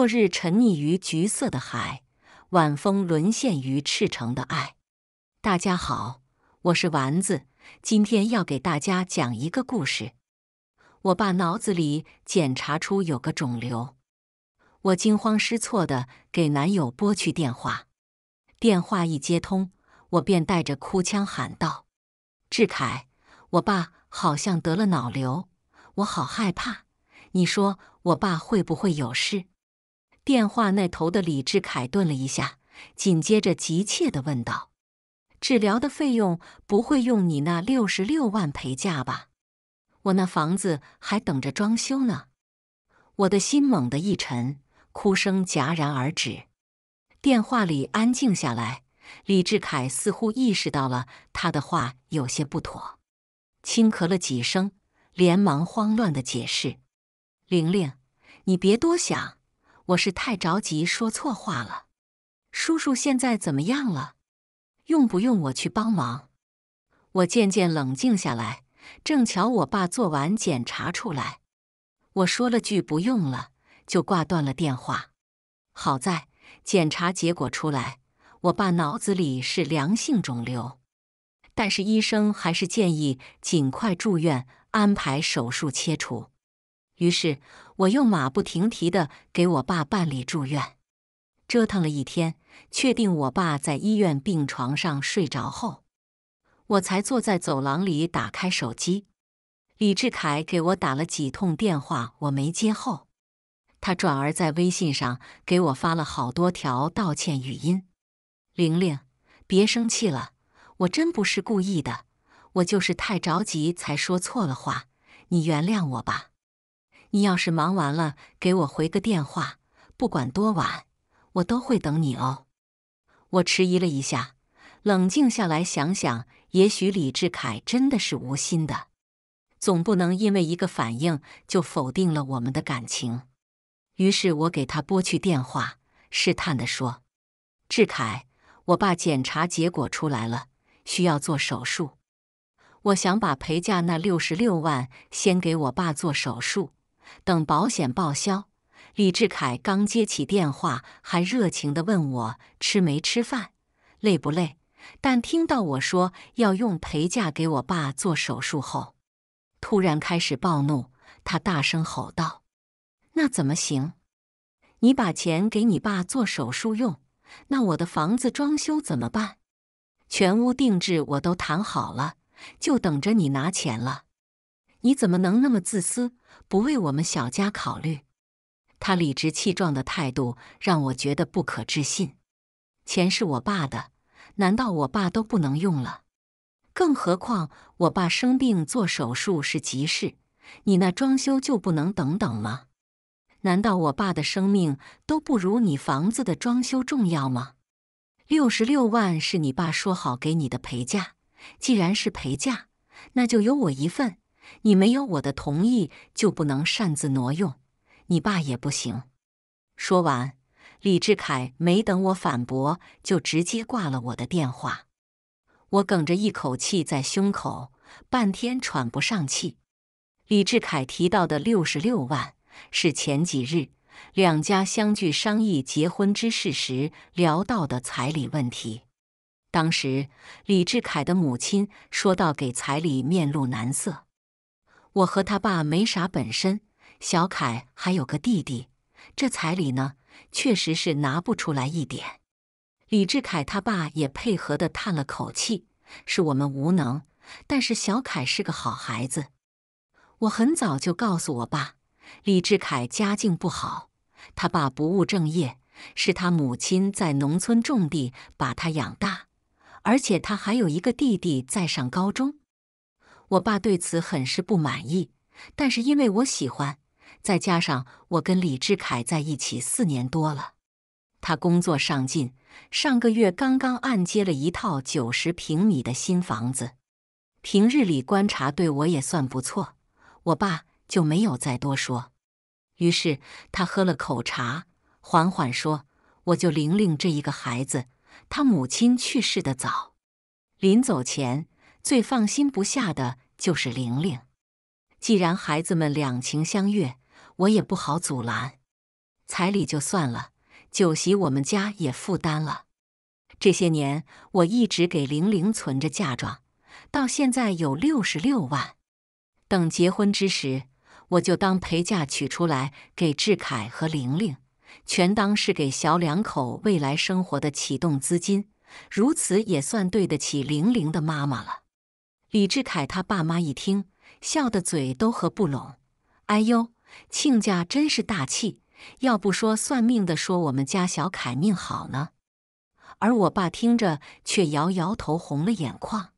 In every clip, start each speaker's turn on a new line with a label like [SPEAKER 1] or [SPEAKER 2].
[SPEAKER 1] 落日沉溺于橘色的海，晚风沦陷于赤诚的爱。大家好，我是丸子，今天要给大家讲一个故事。我爸脑子里检查出有个肿瘤，我惊慌失措的给男友拨去电话。电话一接通，我便带着哭腔喊道：“志凯，我爸好像得了脑瘤，我好害怕。你说我爸会不会有事？”电话那头的李志凯顿了一下，紧接着急切的问道：“治疗的费用不会用你那六十六万陪嫁吧？我那房子还等着装修呢。”我的心猛地一沉，哭声戛然而止。电话里安静下来，李志凯似乎意识到了他的话有些不妥，轻咳了几声，连忙慌乱的解释：“玲玲，你别多想。”我是太着急，说错话了。叔叔现在怎么样了？用不用我去帮忙？我渐渐冷静下来，正巧我爸做完检查出来，我说了句“不用了”，就挂断了电话。好在检查结果出来，我爸脑子里是良性肿瘤，但是医生还是建议尽快住院，安排手术切除。于是。我又马不停蹄地给我爸办理住院，折腾了一天，确定我爸在医院病床上睡着后，我才坐在走廊里打开手机。李志凯给我打了几通电话，我没接后，他转而在微信上给我发了好多条道歉语音：“玲玲，别生气了，我真不是故意的，我就是太着急才说错了话，你原谅我吧。”你要是忙完了，给我回个电话，不管多晚，我都会等你哦。我迟疑了一下，冷静下来想想，也许李志凯真的是无心的，总不能因为一个反应就否定了我们的感情。于是我给他拨去电话，试探的说：“志凯，我爸检查结果出来了，需要做手术，我想把陪嫁那六十六万先给我爸做手术。”等保险报销，李志凯刚接起电话，还热情地问我吃没吃饭、累不累。但听到我说要用陪嫁给我爸做手术后，突然开始暴怒，他大声吼道：“那怎么行？你把钱给你爸做手术用，那我的房子装修怎么办？全屋定制我都谈好了，就等着你拿钱了。你怎么能那么自私？”不为我们小家考虑，他理直气壮的态度让我觉得不可置信。钱是我爸的，难道我爸都不能用了？更何况我爸生病做手术是急事，你那装修就不能等等吗？难道我爸的生命都不如你房子的装修重要吗？六十六万是你爸说好给你的陪嫁，既然是陪嫁，那就有我一份。你没有我的同意，就不能擅自挪用。你爸也不行。说完，李志凯没等我反驳，就直接挂了我的电话。我梗着一口气在胸口，半天喘不上气。李志凯提到的六十六万，是前几日两家相聚商议结婚之事时聊到的彩礼问题。当时，李志凯的母亲说到给彩礼，面露难色。我和他爸没啥本身，小凯还有个弟弟，这彩礼呢，确实是拿不出来一点。李志凯他爸也配合的叹了口气：“是我们无能，但是小凯是个好孩子。”我很早就告诉我爸，李志凯家境不好，他爸不务正业，是他母亲在农村种地把他养大，而且他还有一个弟弟在上高中。我爸对此很是不满意，但是因为我喜欢，再加上我跟李志凯在一起四年多了，他工作上进，上个月刚刚按揭了一套九十平米的新房子，平日里观察对我也算不错，我爸就没有再多说。于是他喝了口茶，缓缓说：“我就玲玲这一个孩子，他母亲去世的早，临走前最放心不下的。”就是玲玲，既然孩子们两情相悦，我也不好阻拦。彩礼就算了，酒席我们家也负担了。这些年我一直给玲玲存着嫁妆，到现在有六十六万。等结婚之时，我就当陪嫁取出来给志凯和玲玲，全当是给小两口未来生活的启动资金，如此也算对得起玲玲的妈妈了。李志凯他爸妈一听，笑得嘴都合不拢。哎呦，亲家真是大气！要不说算命的说我们家小凯命好呢。而我爸听着却摇摇头，红了眼眶。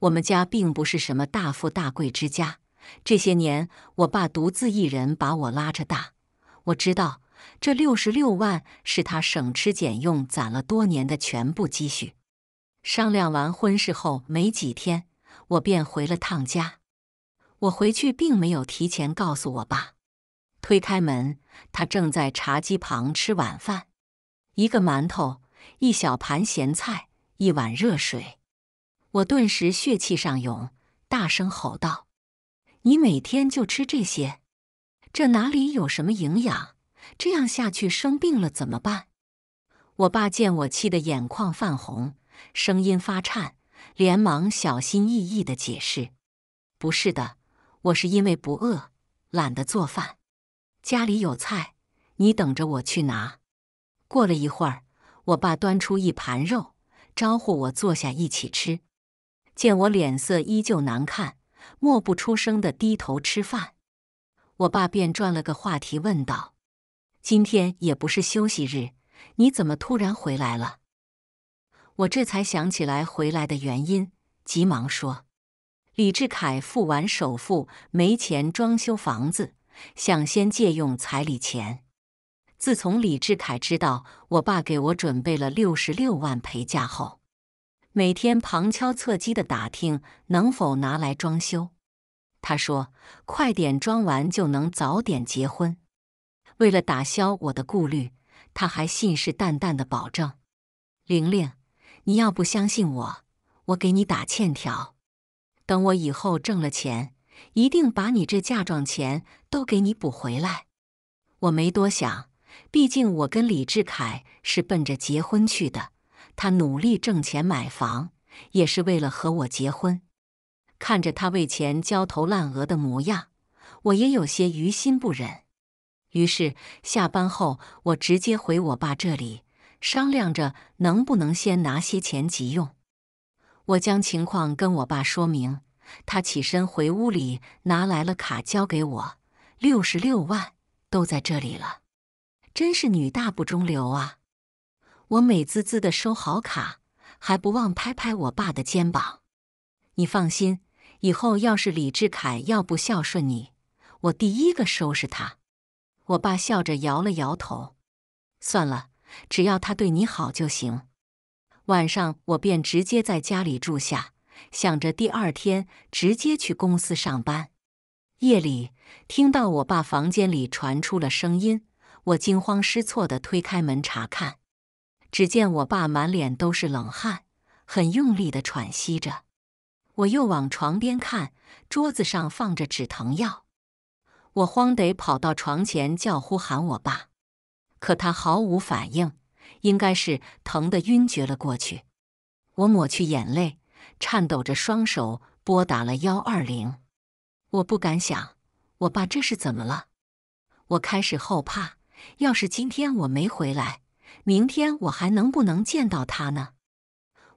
[SPEAKER 1] 我们家并不是什么大富大贵之家，这些年我爸独自一人把我拉着大。我知道这六十六万是他省吃俭用攒了多年的全部积蓄。商量完婚事后没几天。我便回了趟家，我回去并没有提前告诉我爸。推开门，他正在茶几旁吃晚饭，一个馒头，一小盘咸菜，一碗热水。我顿时血气上涌，大声吼道：“你每天就吃这些，这哪里有什么营养？这样下去生病了怎么办？”我爸见我气得眼眶泛红，声音发颤。连忙小心翼翼的解释：“不是的，我是因为不饿，懒得做饭，家里有菜，你等着我去拿。”过了一会儿，我爸端出一盘肉，招呼我坐下一起吃。见我脸色依旧难看，默不出声的低头吃饭，我爸便转了个话题问道：“今天也不是休息日，你怎么突然回来了？”我这才想起来回来的原因，急忙说：“李志凯付完首付，没钱装修房子，想先借用彩礼钱。自从李志凯知道我爸给我准备了六十六万陪嫁后，每天旁敲侧击的打听能否拿来装修。他说快点装完就能早点结婚。为了打消我的顾虑，他还信誓旦旦的保证，玲玲。”你要不相信我，我给你打欠条。等我以后挣了钱，一定把你这嫁妆钱都给你补回来。我没多想，毕竟我跟李志凯是奔着结婚去的，他努力挣钱买房也是为了和我结婚。看着他为钱焦头烂额的模样，我也有些于心不忍。于是下班后，我直接回我爸这里。商量着能不能先拿些钱急用，我将情况跟我爸说明，他起身回屋里拿来了卡交给我，六十六万都在这里了，真是女大不中留啊！我美滋滋的收好卡，还不忘拍拍我爸的肩膀：“你放心，以后要是李志凯要不孝顺你，我第一个收拾他。”我爸笑着摇了摇头：“算了。”只要他对你好就行。晚上我便直接在家里住下，想着第二天直接去公司上班。夜里听到我爸房间里传出了声音，我惊慌失措地推开门查看，只见我爸满脸都是冷汗，很用力地喘息着。我又往床边看，桌子上放着止疼药，我慌得跑到床前叫呼喊我爸。可他毫无反应，应该是疼得晕厥了过去。我抹去眼泪，颤抖着双手拨打了幺二零。我不敢想，我爸这是怎么了？我开始后怕，要是今天我没回来，明天我还能不能见到他呢？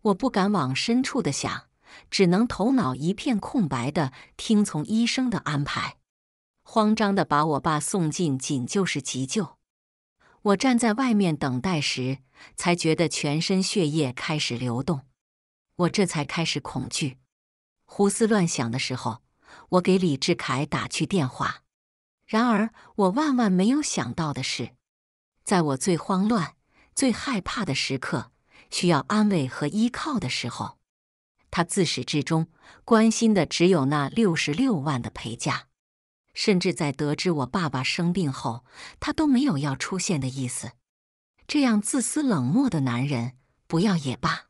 [SPEAKER 1] 我不敢往深处的想，只能头脑一片空白的听从医生的安排，慌张的把我爸送进急救室急救。我站在外面等待时，才觉得全身血液开始流动。我这才开始恐惧、胡思乱想的时候，我给李志凯打去电话。然而，我万万没有想到的是，在我最慌乱、最害怕的时刻，需要安慰和依靠的时候，他自始至终关心的只有那六十六万的陪嫁。甚至在得知我爸爸生病后，他都没有要出现的意思。这样自私冷漠的男人，不要也罢。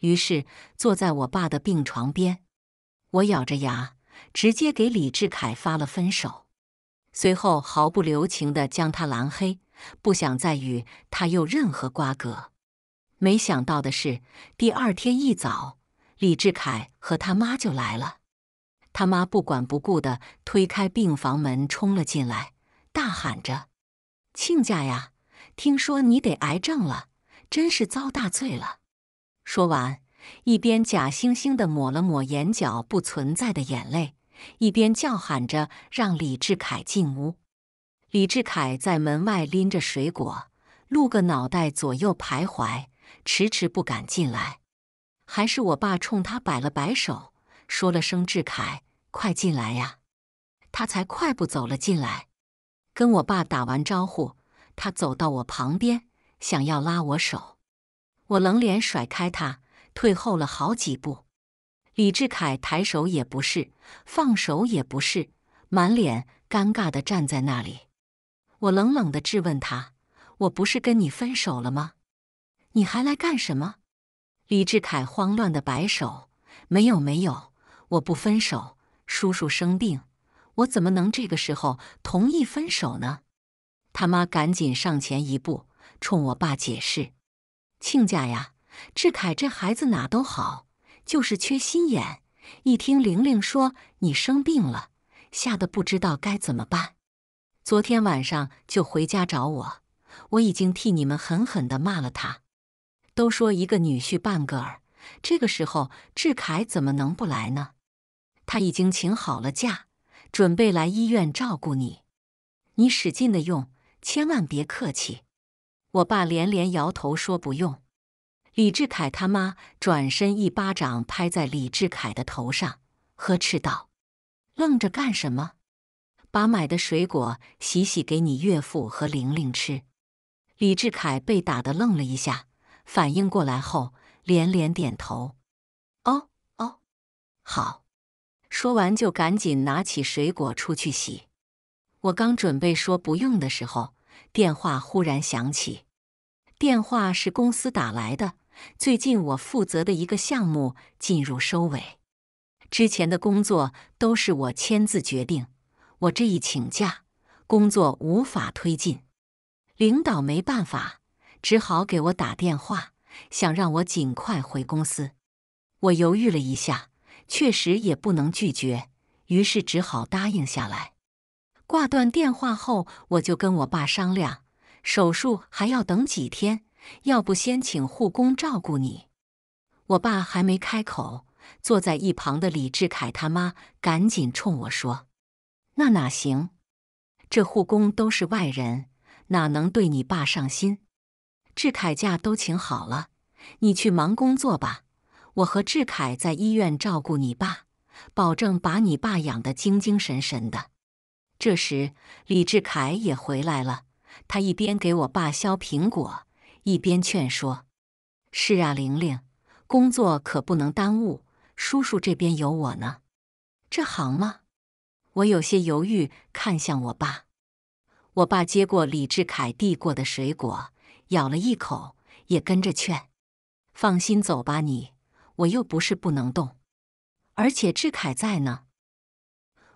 [SPEAKER 1] 于是，坐在我爸的病床边，我咬着牙，直接给李志凯发了分手，随后毫不留情的将他蓝黑，不想再与他有任何瓜葛。没想到的是，第二天一早，李志凯和他妈就来了。他妈不管不顾的推开病房门，冲了进来，大喊着：“亲家呀，听说你得癌症了，真是遭大罪了！”说完，一边假惺惺的抹了抹眼角不存在的眼泪，一边叫喊着让李志凯进屋。李志凯在门外拎着水果，露个脑袋左右徘徊，迟迟不敢进来。还是我爸冲他摆了摆手。说了声“志凯，快进来呀！”他才快步走了进来，跟我爸打完招呼，他走到我旁边，想要拉我手，我冷脸甩开他，退后了好几步。李志凯抬手也不是，放手也不是，满脸尴尬的站在那里。我冷冷的质问他：“我不是跟你分手了吗？你还来干什么？”李志凯慌乱的摆手：“没有，没有。”我不分手，叔叔生病，我怎么能这个时候同意分手呢？他妈赶紧上前一步，冲我爸解释：“亲家呀，志凯这孩子哪都好，就是缺心眼。一听玲玲说你生病了，吓得不知道该怎么办，昨天晚上就回家找我。我已经替你们狠狠地骂了他。都说一个女婿半个儿，这个时候志凯怎么能不来呢？”他已经请好了假，准备来医院照顾你。你使劲的用，千万别客气。我爸连连摇头说不用。李志凯他妈转身一巴掌拍在李志凯的头上，呵斥道：“愣着干什么？把买的水果洗洗，给你岳父和玲玲吃。”李志凯被打的愣了一下，反应过来后连连点头：“哦哦，好。”说完，就赶紧拿起水果出去洗。我刚准备说不用的时候，电话忽然响起。电话是公司打来的。最近我负责的一个项目进入收尾，之前的工作都是我签字决定。我这一请假，工作无法推进，领导没办法，只好给我打电话，想让我尽快回公司。我犹豫了一下。确实也不能拒绝，于是只好答应下来。挂断电话后，我就跟我爸商量，手术还要等几天，要不先请护工照顾你。我爸还没开口，坐在一旁的李志凯他妈赶紧冲我说：“那哪行？这护工都是外人，哪能对你爸上心？志凯假都请好了，你去忙工作吧。”我和志凯在医院照顾你爸，保证把你爸养得精精神神的。这时，李志凯也回来了，他一边给我爸削苹果，一边劝说：“是啊，玲玲，工作可不能耽误，叔叔这边有我呢。”这行吗？我有些犹豫，看向我爸。我爸接过李志凯递过的水果，咬了一口，也跟着劝：“放心，走吧，你。”我又不是不能动，而且志凯在呢，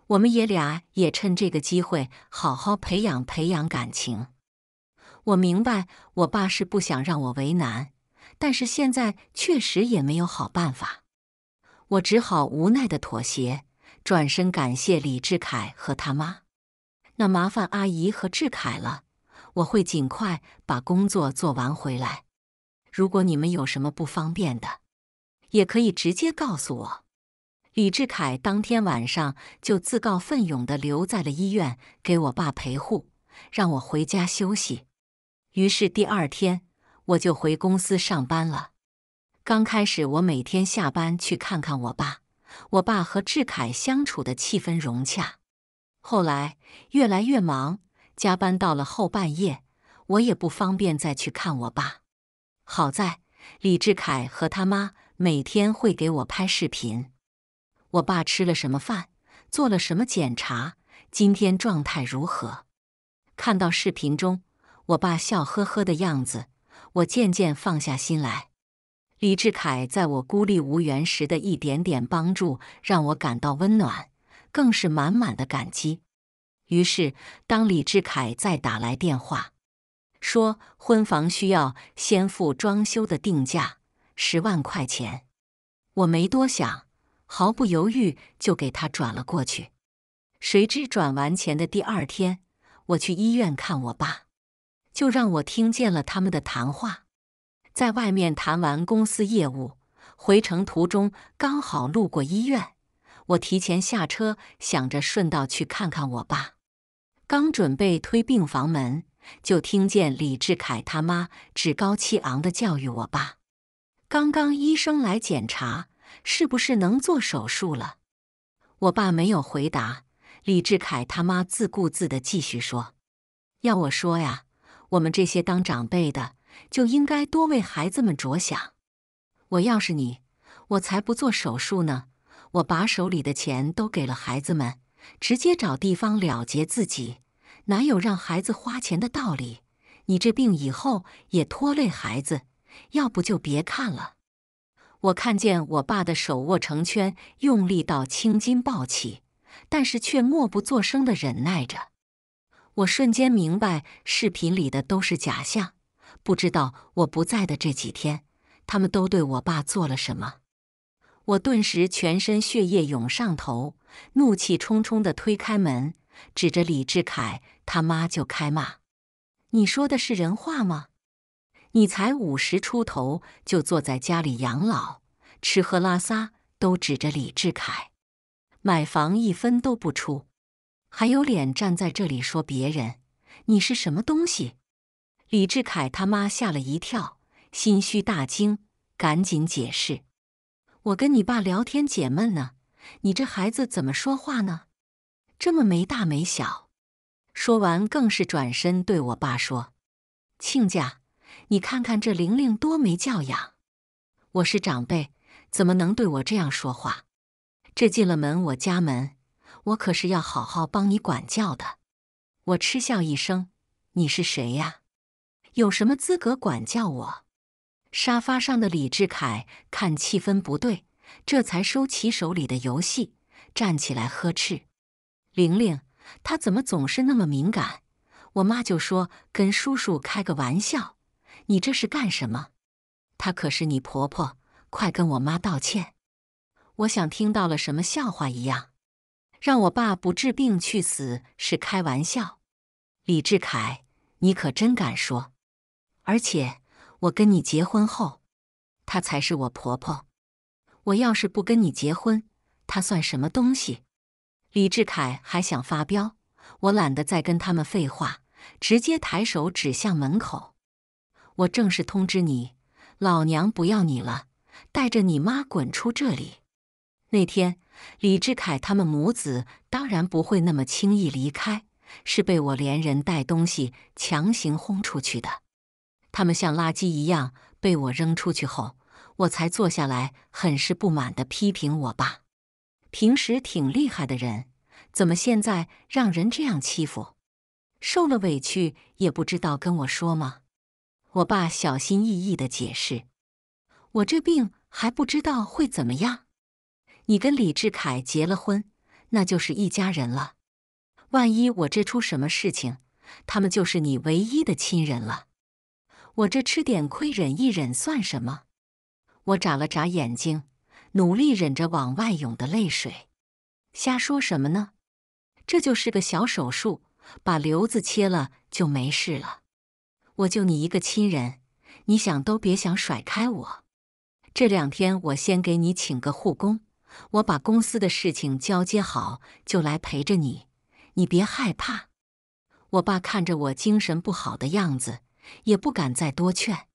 [SPEAKER 1] 我们爷俩也趁这个机会好好培养培养感情。我明白我爸是不想让我为难，但是现在确实也没有好办法，我只好无奈的妥协，转身感谢李志凯和他妈。那麻烦阿姨和志凯了，我会尽快把工作做完回来。如果你们有什么不方便的，也可以直接告诉我。李志凯当天晚上就自告奋勇的留在了医院，给我爸陪护，让我回家休息。于是第二天我就回公司上班了。刚开始我每天下班去看看我爸，我爸和志凯相处的气氛融洽。后来越来越忙，加班到了后半夜，我也不方便再去看我爸。好在李志凯和他妈。每天会给我拍视频，我爸吃了什么饭，做了什么检查，今天状态如何？看到视频中我爸笑呵呵的样子，我渐渐放下心来。李志凯在我孤立无援时的一点点帮助，让我感到温暖，更是满满的感激。于是，当李志凯再打来电话，说婚房需要先付装修的定价。十万块钱，我没多想，毫不犹豫就给他转了过去。谁知转完钱的第二天，我去医院看我爸，就让我听见了他们的谈话。在外面谈完公司业务，回程途中刚好路过医院，我提前下车，想着顺道去看看我爸。刚准备推病房门，就听见李志凯他妈趾高气昂的教育我爸。刚刚医生来检查，是不是能做手术了？我爸没有回答。李志凯他妈自顾自地继续说：“要我说呀，我们这些当长辈的就应该多为孩子们着想。我要是你，我才不做手术呢。我把手里的钱都给了孩子们，直接找地方了结自己，哪有让孩子花钱的道理？你这病以后也拖累孩子。”要不就别看了。我看见我爸的手握成圈，用力到青筋暴起，但是却默不作声的忍耐着。我瞬间明白，视频里的都是假象。不知道我不在的这几天，他们都对我爸做了什么。我顿时全身血液涌上头，怒气冲冲的推开门，指着李志凯他妈就开骂：“你说的是人话吗？”你才五十出头就坐在家里养老，吃喝拉撒都指着李志凯，买房一分都不出，还有脸站在这里说别人？你是什么东西？李志凯他妈吓了一跳，心虚大惊，赶紧解释：“我跟你爸聊天解闷呢，你这孩子怎么说话呢？这么没大没小。”说完更是转身对我爸说：“亲家。”你看看这玲玲多没教养！我是长辈，怎么能对我这样说话？这进了门，我家门，我可是要好好帮你管教的。我嗤笑一声：“你是谁呀？有什么资格管教我？”沙发上的李志凯看气氛不对，这才收起手里的游戏，站起来呵斥：“玲玲，她怎么总是那么敏感？我妈就说跟叔叔开个玩笑。”你这是干什么？她可是你婆婆，快跟我妈道歉！我想听到了什么笑话一样，让我爸不治病去死是开玩笑。李志凯，你可真敢说！而且我跟你结婚后，她才是我婆婆。我要是不跟你结婚，她算什么东西？李志凯还想发飙，我懒得再跟他们废话，直接抬手指向门口。我正式通知你，老娘不要你了，带着你妈滚出这里！那天，李志凯他们母子当然不会那么轻易离开，是被我连人带东西强行轰出去的。他们像垃圾一样被我扔出去后，我才坐下来，很是不满地批评我爸：平时挺厉害的人，怎么现在让人这样欺负？受了委屈也不知道跟我说吗？我爸小心翼翼的解释：“我这病还不知道会怎么样。你跟李志凯结了婚，那就是一家人了。万一我这出什么事情，他们就是你唯一的亲人了。我这吃点亏，忍一忍算什么？”我眨了眨眼睛，努力忍着往外涌的泪水。“瞎说什么呢？这就是个小手术，把瘤子切了就没事了。”我就你一个亲人，你想都别想甩开我。这两天我先给你请个护工，我把公司的事情交接好就来陪着你。你别害怕。我爸看着我精神不好的样子，也不敢再多劝。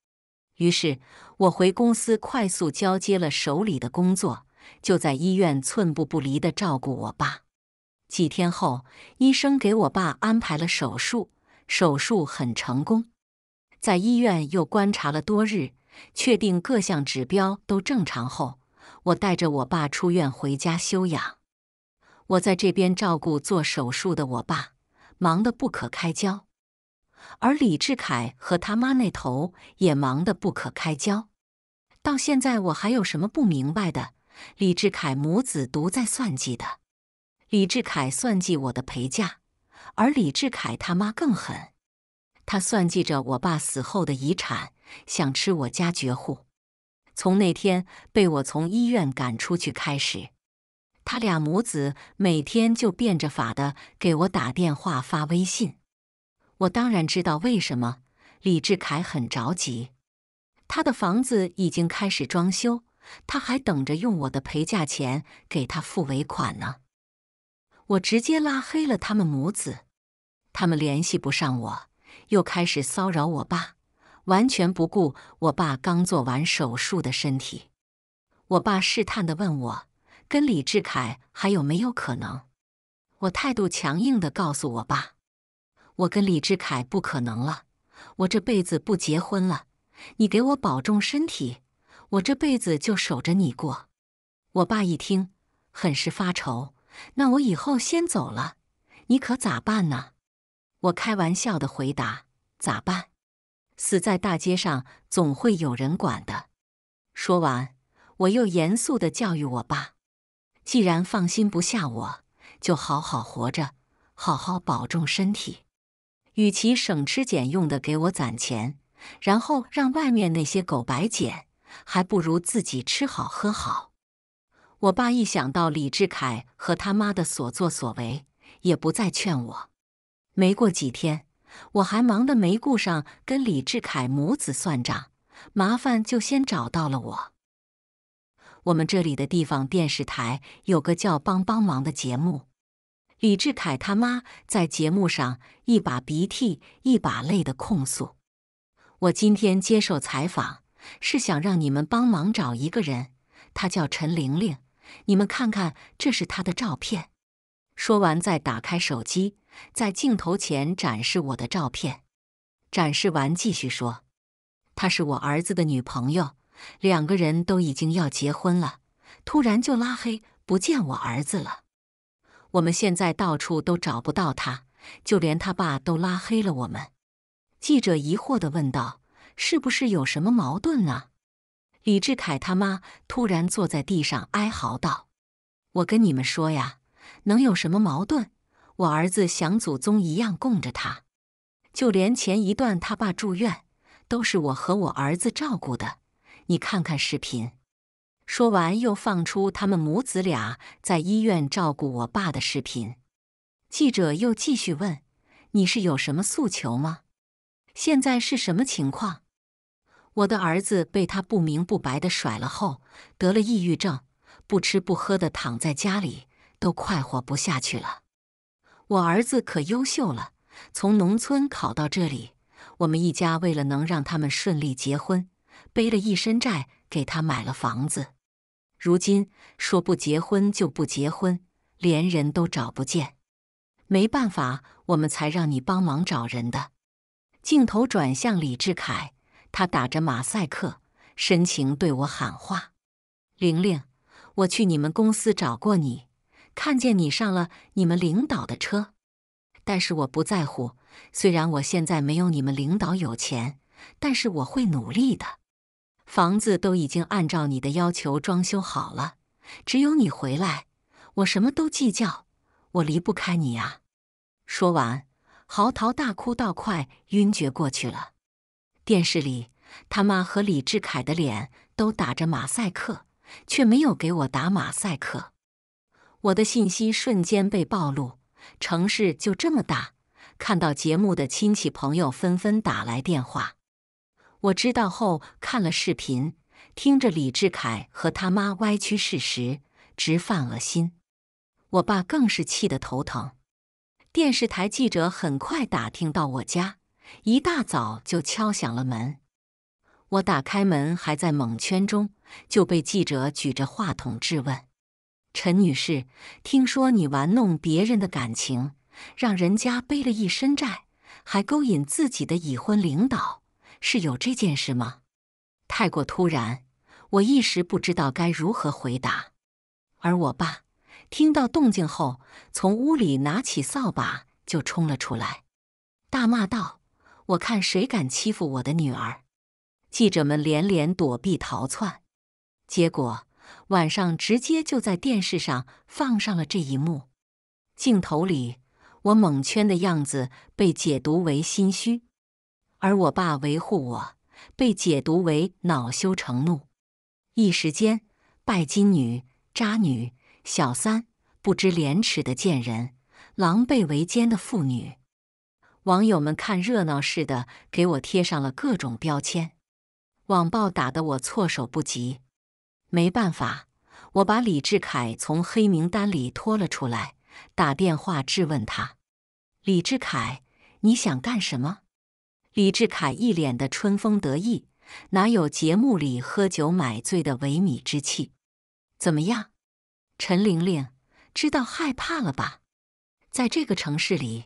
[SPEAKER 1] 于是，我回公司快速交接了手里的工作，就在医院寸步不离地照顾我爸。几天后，医生给我爸安排了手术，手术很成功。在医院又观察了多日，确定各项指标都正常后，我带着我爸出院回家休养。我在这边照顾做手术的我爸，忙得不可开交；而李志凯和他妈那头也忙得不可开交。到现在，我还有什么不明白的？李志凯母子独在算计的，李志凯算计我的陪嫁，而李志凯他妈更狠。他算计着我爸死后的遗产，想吃我家绝户。从那天被我从医院赶出去开始，他俩母子每天就变着法的给我打电话、发微信。我当然知道为什么，李志凯很着急，他的房子已经开始装修，他还等着用我的陪嫁钱给他付尾款呢。我直接拉黑了他们母子，他们联系不上我。又开始骚扰我爸，完全不顾我爸刚做完手术的身体。我爸试探的问我，跟李志凯还有没有可能？我态度强硬的告诉我爸，我跟李志凯不可能了，我这辈子不结婚了。你给我保重身体，我这辈子就守着你过。我爸一听，很是发愁，那我以后先走了，你可咋办呢？我开玩笑的回答：“咋办？死在大街上总会有人管的。”说完，我又严肃的教育我爸：“既然放心不下我，就好好活着，好好保重身体。与其省吃俭用的给我攒钱，然后让外面那些狗白捡，还不如自己吃好喝好。”我爸一想到李志凯和他妈的所作所为，也不再劝我。没过几天，我还忙得没顾上跟李志凯母子算账，麻烦就先找到了我。我们这里的地方电视台有个叫“帮帮忙”的节目，李志凯他妈在节目上一把鼻涕一把泪的控诉：“我今天接受采访是想让你们帮忙找一个人，他叫陈玲玲，你们看看这是他的照片。”说完，再打开手机。在镜头前展示我的照片，展示完继续说：“她是我儿子的女朋友，两个人都已经要结婚了，突然就拉黑，不见我儿子了。我们现在到处都找不到他，就连他爸都拉黑了我们。”记者疑惑的问道：“是不是有什么矛盾啊？”李志凯他妈突然坐在地上哀嚎道：“我跟你们说呀，能有什么矛盾？”我儿子像祖宗一样供着他，就连前一段他爸住院，都是我和我儿子照顾的。你看看视频。说完，又放出他们母子俩在医院照顾我爸的视频。记者又继续问：“你是有什么诉求吗？现在是什么情况？”我的儿子被他不明不白的甩了后，得了抑郁症，不吃不喝的躺在家里，都快活不下去了。我儿子可优秀了，从农村考到这里，我们一家为了能让他们顺利结婚，背了一身债给他买了房子。如今说不结婚就不结婚，连人都找不见，没办法，我们才让你帮忙找人的。镜头转向李志凯，他打着马赛克，深情对我喊话：“玲玲，我去你们公司找过你。”看见你上了你们领导的车，但是我不在乎。虽然我现在没有你们领导有钱，但是我会努力的。房子都已经按照你的要求装修好了，只有你回来，我什么都计较。我离不开你啊！说完，嚎啕大哭到快晕厥过去了。电视里他妈和李志凯的脸都打着马赛克，却没有给我打马赛克。我的信息瞬间被暴露，城市就这么大。看到节目的亲戚朋友纷纷打来电话，我知道后看了视频，听着李志凯和他妈歪曲事实，直犯恶心。我爸更是气得头疼。电视台记者很快打听到我家，一大早就敲响了门。我打开门还在蒙圈中，就被记者举着话筒质问。陈女士，听说你玩弄别人的感情，让人家背了一身债，还勾引自己的已婚领导，是有这件事吗？太过突然，我一时不知道该如何回答。而我爸听到动静后，从屋里拿起扫把就冲了出来，大骂道：“我看谁敢欺负我的女儿！”记者们连连躲避逃窜，结果。晚上直接就在电视上放上了这一幕，镜头里我蒙圈的样子被解读为心虚，而我爸维护我被解读为恼羞成怒。一时间，拜金女、渣女、小三、不知廉耻的贱人、狼狈为奸的妇女，网友们看热闹似的给我贴上了各种标签，网暴打得我措手不及。没办法，我把李志凯从黑名单里拖了出来，打电话质问他：“李志凯，你想干什么？”李志凯一脸的春风得意，哪有节目里喝酒买醉的萎靡之气？怎么样，陈玲玲，知道害怕了吧？在这个城市里，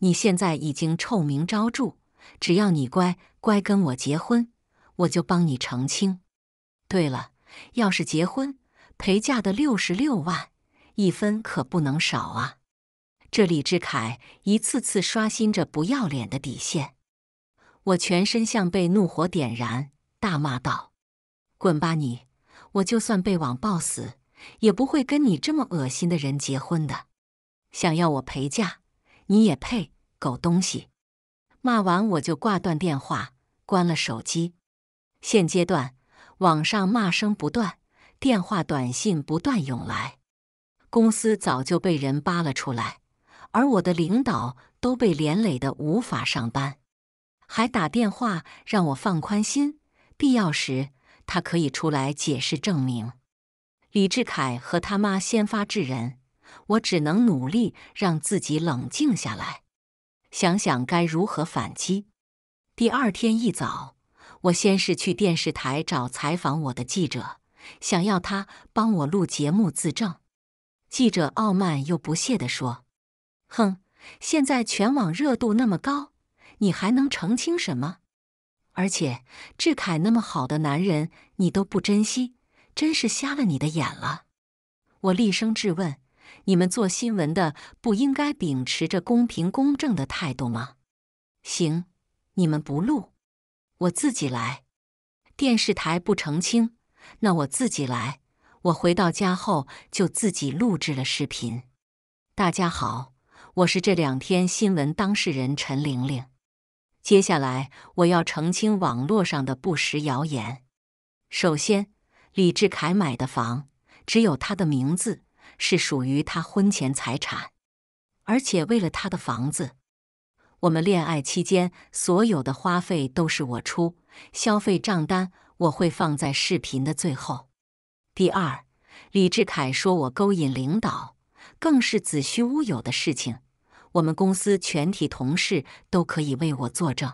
[SPEAKER 1] 你现在已经臭名昭著。只要你乖乖跟我结婚，我就帮你澄清。对了。要是结婚，陪嫁的六十六万，一分可不能少啊！这李志凯一次次刷新着不要脸的底线，我全身像被怒火点燃，大骂道：“滚吧你！我就算被网暴死，也不会跟你这么恶心的人结婚的。想要我陪嫁，你也配，狗东西！”骂完我就挂断电话，关了手机。现阶段。网上骂声不断，电话、短信不断涌来，公司早就被人扒了出来，而我的领导都被连累的无法上班，还打电话让我放宽心，必要时他可以出来解释证明。李志凯和他妈先发制人，我只能努力让自己冷静下来，想想该如何反击。第二天一早。我先是去电视台找采访我的记者，想要他帮我录节目自证。记者傲慢又不屑地说：“哼，现在全网热度那么高，你还能澄清什么？而且志凯那么好的男人，你都不珍惜，真是瞎了你的眼了！”我厉声质问：“你们做新闻的不应该秉持着公平公正的态度吗？”行，你们不录。我自己来，电视台不澄清，那我自己来。我回到家后就自己录制了视频。大家好，我是这两天新闻当事人陈玲玲。接下来我要澄清网络上的不实谣言。首先，李治凯买的房只有他的名字是属于他婚前财产，而且为了他的房子。我们恋爱期间所有的花费都是我出，消费账单我会放在视频的最后。第二，李志凯说我勾引领导，更是子虚乌有的事情，我们公司全体同事都可以为我作证。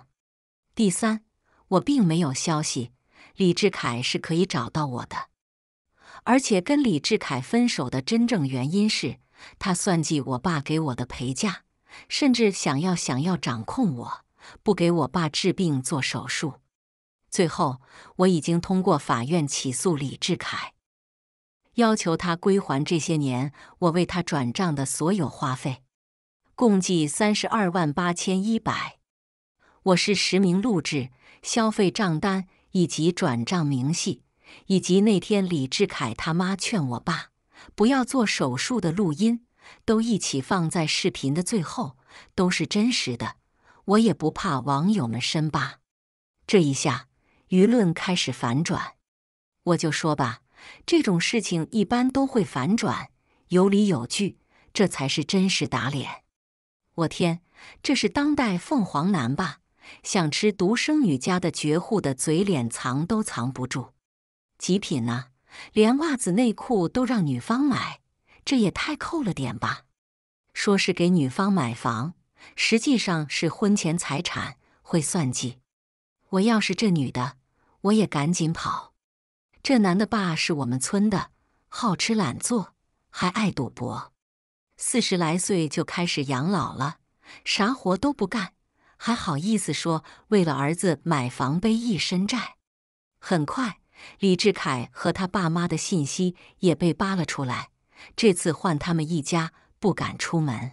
[SPEAKER 1] 第三，我并没有消息，李志凯是可以找到我的，而且跟李志凯分手的真正原因是他算计我爸给我的陪嫁。甚至想要想要掌控我，不给我爸治病做手术。最后，我已经通过法院起诉李志凯，要求他归还这些年我为他转账的所有花费，共计三十二万八千一百。我是实名录制消费账单以及转账明细，以及那天李志凯他妈劝我爸不要做手术的录音。都一起放在视频的最后，都是真实的，我也不怕网友们深扒。这一下舆论开始反转，我就说吧，这种事情一般都会反转，有理有据，这才是真实打脸。我天，这是当代凤凰男吧？想吃独生女家的绝户的嘴脸，藏都藏不住。极品呐，连袜子内裤都让女方买。这也太扣了点吧！说是给女方买房，实际上是婚前财产，会算计。我要是这女的，我也赶紧跑。这男的爸是我们村的，好吃懒做，还爱赌博，四十来岁就开始养老了，啥活都不干，还好意思说为了儿子买房背一身债。很快，李志凯和他爸妈的信息也被扒了出来。这次换他们一家不敢出门。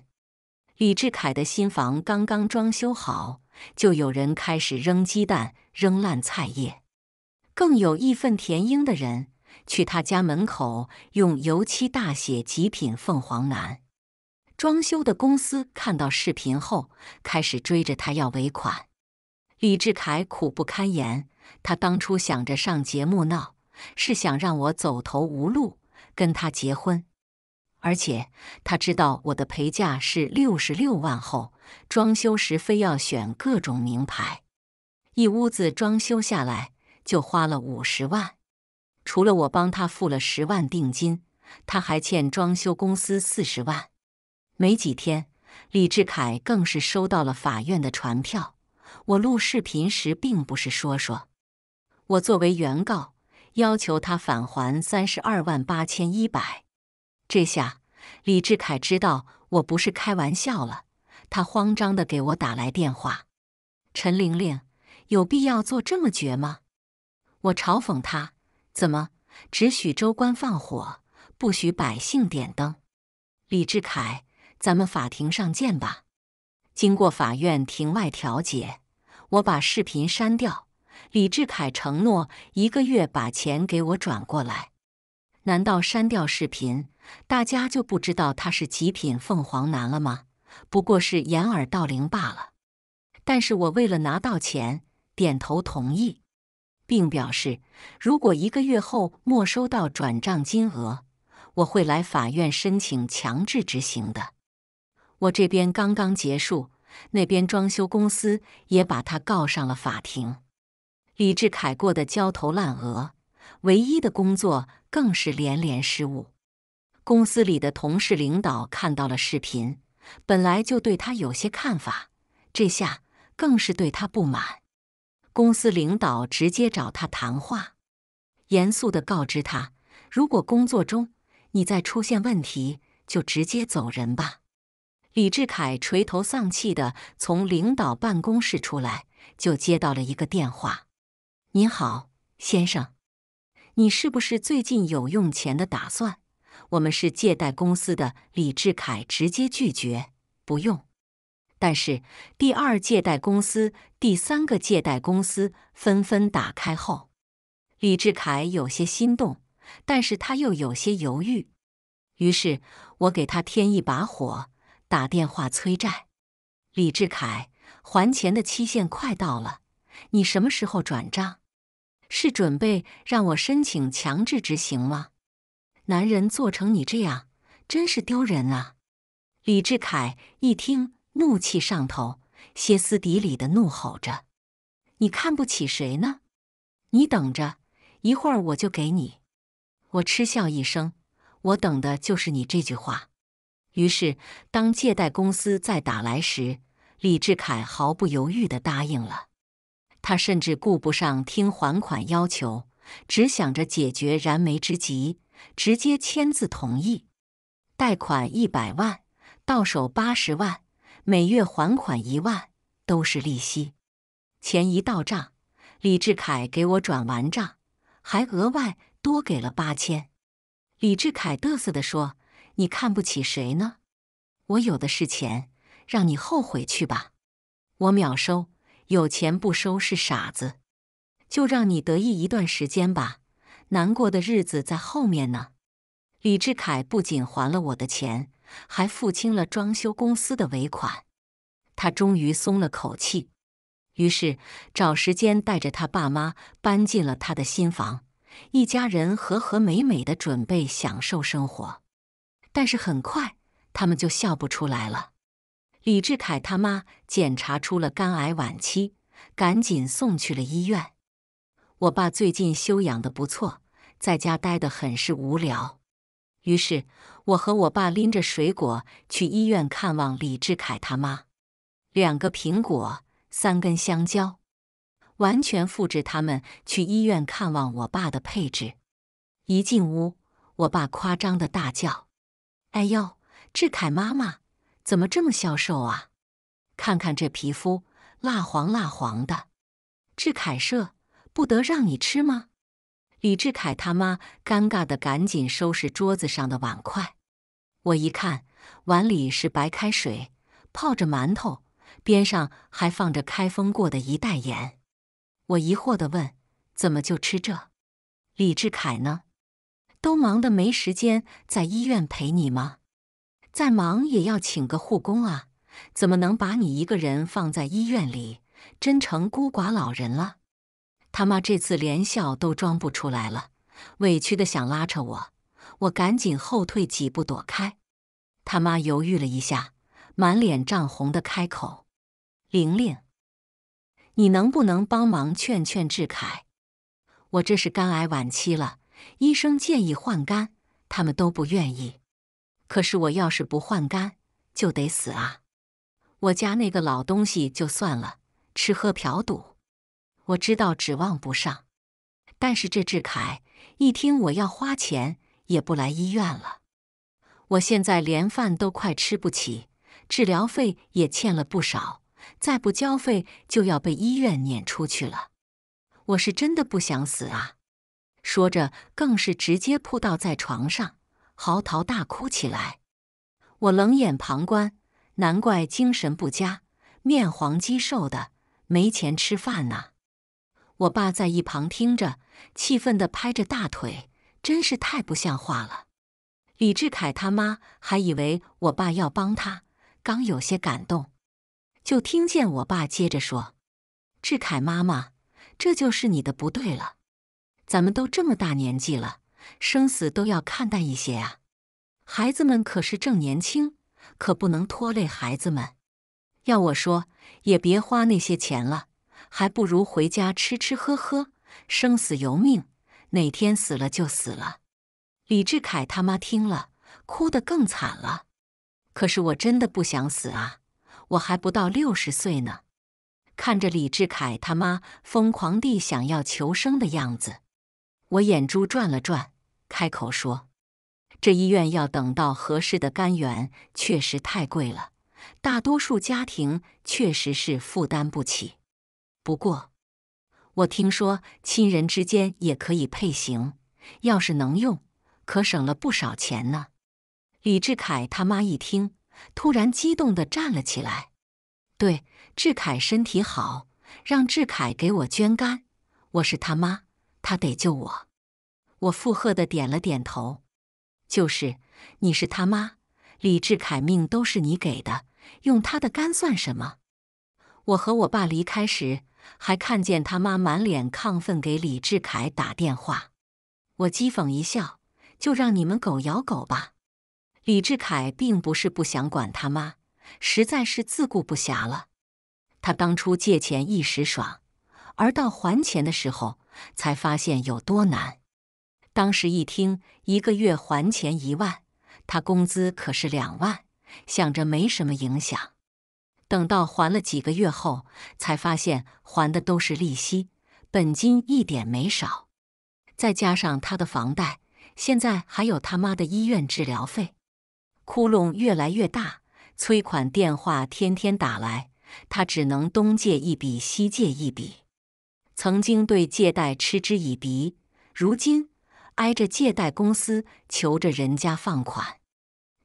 [SPEAKER 1] 李志凯的新房刚刚装修好，就有人开始扔鸡蛋、扔烂菜叶，更有义愤填膺的人去他家门口用油漆大写“极品凤凰男”。装修的公司看到视频后，开始追着他要尾款。李志凯苦不堪言，他当初想着上节目闹，是想让我走投无路，跟他结婚。而且他知道我的陪嫁是六十六万后，装修时非要选各种名牌，一屋子装修下来就花了五十万。除了我帮他付了十万定金，他还欠装修公司四十万。没几天，李志凯更是收到了法院的传票。我录视频时并不是说说，我作为原告要求他返还三十二万八千一百。这下，李志凯知道我不是开玩笑了，他慌张的给我打来电话。陈玲玲，有必要做这么绝吗？我嘲讽他，怎么只许州官放火，不许百姓点灯？李志凯，咱们法庭上见吧。经过法院庭外调解，我把视频删掉，李志凯承诺一个月把钱给我转过来。难道删掉视频，大家就不知道他是极品凤凰男了吗？不过是掩耳盗铃罢了。但是我为了拿到钱，点头同意，并表示如果一个月后没收到转账金额，我会来法院申请强制执行的。我这边刚刚结束，那边装修公司也把他告上了法庭。李志凯过得焦头烂额。唯一的工作更是连连失误。公司里的同事、领导看到了视频，本来就对他有些看法，这下更是对他不满。公司领导直接找他谈话，严肃地告知他：如果工作中你再出现问题，就直接走人吧。李志凯垂头丧气地从领导办公室出来，就接到了一个电话：“您好，先生。”你是不是最近有用钱的打算？我们是借贷公司的李志凯直接拒绝不用。但是第二借贷公司、第三个借贷公司纷纷打开后，李志凯有些心动，但是他又有些犹豫。于是我给他添一把火，打电话催债。李志凯还钱的期限快到了，你什么时候转账？是准备让我申请强制执行吗？男人做成你这样，真是丢人啊！李志凯一听，怒气上头，歇斯底里的怒吼着：“你看不起谁呢？你等着，一会儿我就给你！”我嗤笑一声：“我等的就是你这句话。”于是，当借贷公司再打来时，李志凯毫不犹豫的答应了。他甚至顾不上听还款要求，只想着解决燃眉之急，直接签字同意。贷款一百万，到手八十万，每月还款一万，都是利息。钱一到账，李志凯给我转完账，还额外多给了八千。李志凯嘚瑟地说：“你看不起谁呢？我有的是钱，让你后悔去吧！”我秒收。有钱不收是傻子，就让你得意一段时间吧，难过的日子在后面呢。李志凯不仅还了我的钱，还付清了装修公司的尾款，他终于松了口气。于是，找时间带着他爸妈搬进了他的新房，一家人和和美美的准备享受生活。但是很快，他们就笑不出来了。李志凯他妈检查出了肝癌晚期，赶紧送去了医院。我爸最近修养的不错，在家待得很是无聊，于是我和我爸拎着水果去医院看望李志凯他妈。两个苹果，三根香蕉，完全复制他们去医院看望我爸的配置。一进屋，我爸夸张的大叫：“哎呦，志凯妈妈！”怎么这么消瘦啊？看看这皮肤蜡黄蜡黄的，志凯社不得让你吃吗？李志凯他妈尴尬的赶紧收拾桌子上的碗筷。我一看，碗里是白开水，泡着馒头，边上还放着开封过的一袋盐。我疑惑的问：“怎么就吃这？”李志凯呢？都忙得没时间在医院陪你吗？再忙也要请个护工啊！怎么能把你一个人放在医院里，真成孤寡老人了？他妈这次连笑都装不出来了，委屈的想拉扯我，我赶紧后退几步躲开。他妈犹豫了一下，满脸涨红的开口：“玲玲，你能不能帮忙劝劝志凯？我这是肝癌晚期了，医生建议换肝，他们都不愿意。”可是我要是不换肝，就得死啊！我家那个老东西就算了，吃喝嫖赌，我知道指望不上。但是这志凯一听我要花钱，也不来医院了。我现在连饭都快吃不起，治疗费也欠了不少，再不交费就要被医院撵出去了。我是真的不想死啊！说着，更是直接扑倒在床上。嚎啕大哭起来，我冷眼旁观，难怪精神不佳，面黄肌瘦的，没钱吃饭呢。我爸在一旁听着，气愤的拍着大腿，真是太不像话了。李志凯他妈还以为我爸要帮他，刚有些感动，就听见我爸接着说：“志凯妈妈，这就是你的不对了，咱们都这么大年纪了。”生死都要看淡一些啊！孩子们可是正年轻，可不能拖累孩子们。要我说，也别花那些钱了，还不如回家吃吃喝喝。生死由命，哪天死了就死了。李志凯他妈听了，哭得更惨了。可是我真的不想死啊！我还不到六十岁呢。看着李志凯他妈疯狂地想要求生的样子，我眼珠转了转。开口说：“这医院要等到合适的肝源，确实太贵了，大多数家庭确实是负担不起。不过，我听说亲人之间也可以配型，要是能用，可省了不少钱呢。”李志凯他妈一听，突然激动的站了起来：“对，志凯身体好，让志凯给我捐肝，我是他妈，他得救我。”我附和的点了点头，就是，你是他妈李志凯命都是你给的，用他的肝算什么？我和我爸离开时，还看见他妈满脸亢奋给李志凯打电话。我讥讽一笑，就让你们狗咬狗吧。李志凯并不是不想管他妈，实在是自顾不暇了。他当初借钱一时爽，而到还钱的时候才发现有多难。当时一听一个月还钱一万，他工资可是两万，想着没什么影响。等到还了几个月后，才发现还的都是利息，本金一点没少。再加上他的房贷，现在还有他妈的医院治疗费，窟窿越来越大，催款电话天天打来，他只能东借一笔，西借一笔。曾经对借贷嗤之以鼻，如今。挨着借贷公司求着人家放款，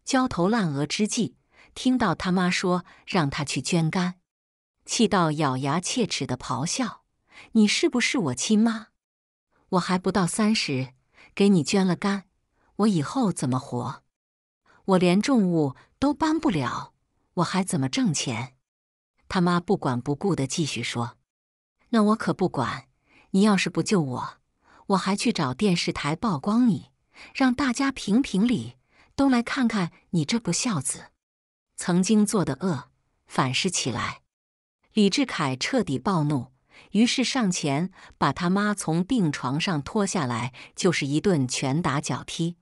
[SPEAKER 1] 焦头烂额之际，听到他妈说让他去捐肝，气到咬牙切齿的咆哮：“你是不是我亲妈？我还不到三十，给你捐了肝，我以后怎么活？我连重物都搬不了，我还怎么挣钱？”他妈不管不顾的继续说：“那我可不管，你要是不救我。”我还去找电视台曝光你，让大家评评理，都来看看你这不孝子，曾经做的恶反噬起来。李志凯彻底暴怒，于是上前把他妈从病床上拖下来，就是一顿拳打脚踢。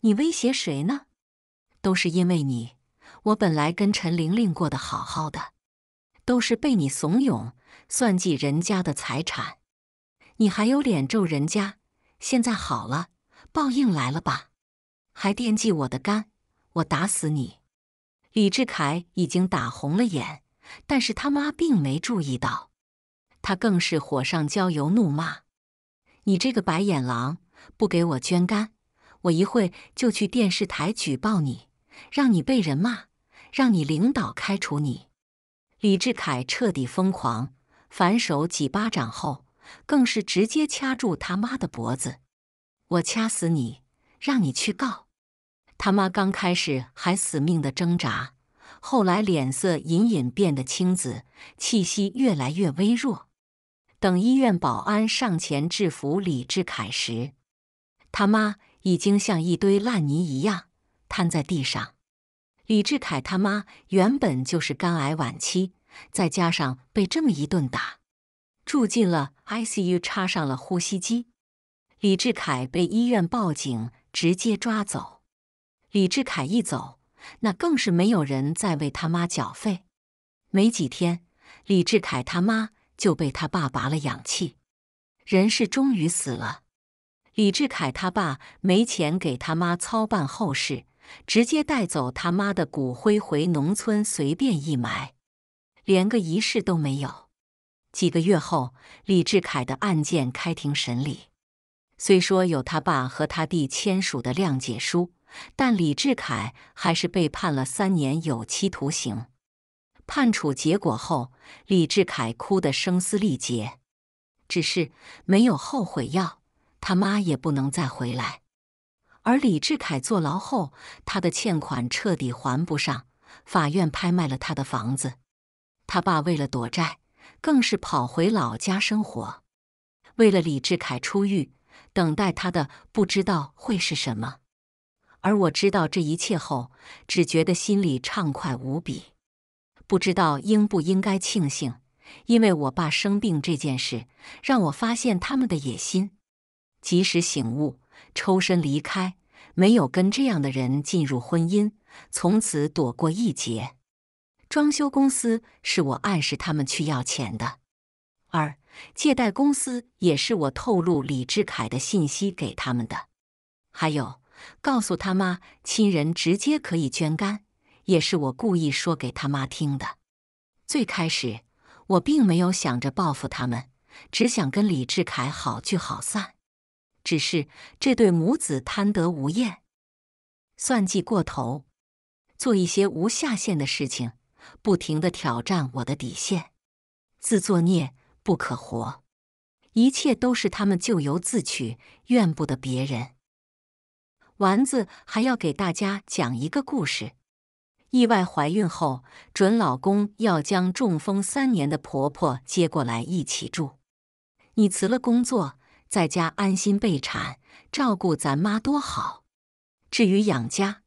[SPEAKER 1] 你威胁谁呢？都是因为你，我本来跟陈玲玲过得好好的，都是被你怂恿算计人家的财产。你还有脸咒人家？现在好了，报应来了吧？还惦记我的肝，我打死你！李志凯已经打红了眼，但是他妈并没注意到，他更是火上浇油，怒骂：“你这个白眼狼，不给我捐肝，我一会就去电视台举报你，让你被人骂，让你领导开除你！”李志凯彻底疯狂，反手几巴掌后。更是直接掐住他妈的脖子，我掐死你，让你去告！他妈刚开始还死命的挣扎，后来脸色隐隐变得青紫，气息越来越微弱。等医院保安上前制服李志凯时，他妈已经像一堆烂泥一样瘫在地上。李志凯他妈原本就是肝癌晚期，再加上被这么一顿打。住进了 ICU，插上了呼吸机。李志凯被医院报警，直接抓走。李志凯一走，那更是没有人再为他妈缴费。没几天，李志凯他妈就被他爸拔了氧气，人是终于死了。李志凯他爸没钱给他妈操办后事，直接带走他妈的骨灰回农村随便一埋，连个仪式都没有。几个月后，李志凯的案件开庭审理。虽说有他爸和他弟签署的谅解书，但李志凯还是被判了三年有期徒刑。判处结果后，李志凯哭得声嘶力竭。只是没有后悔药，他妈也不能再回来。而李志凯坐牢后，他的欠款彻底还不上，法院拍卖了他的房子。他爸为了躲债。更是跑回老家生活。为了李志凯出狱，等待他的不知道会是什么。而我知道这一切后，只觉得心里畅快无比。不知道应不应该庆幸，因为我爸生病这件事，让我发现他们的野心，及时醒悟，抽身离开，没有跟这样的人进入婚姻，从此躲过一劫。装修公司是我暗示他们去要钱的，二借贷公司也是我透露李志凯的信息给他们的，还有告诉他妈亲人直接可以捐肝，也是我故意说给他妈听的。最开始我并没有想着报复他们，只想跟李志凯好聚好散，只是这对母子贪得无厌，算计过头，做一些无下限的事情。不停地挑战我的底线，自作孽不可活，一切都是他们咎由自取，怨不得别人。丸子还要给大家讲一个故事：意外怀孕后，准老公要将中风三年的婆婆接过来一起住。你辞了工作，在家安心备产，照顾咱妈多好。至于养家。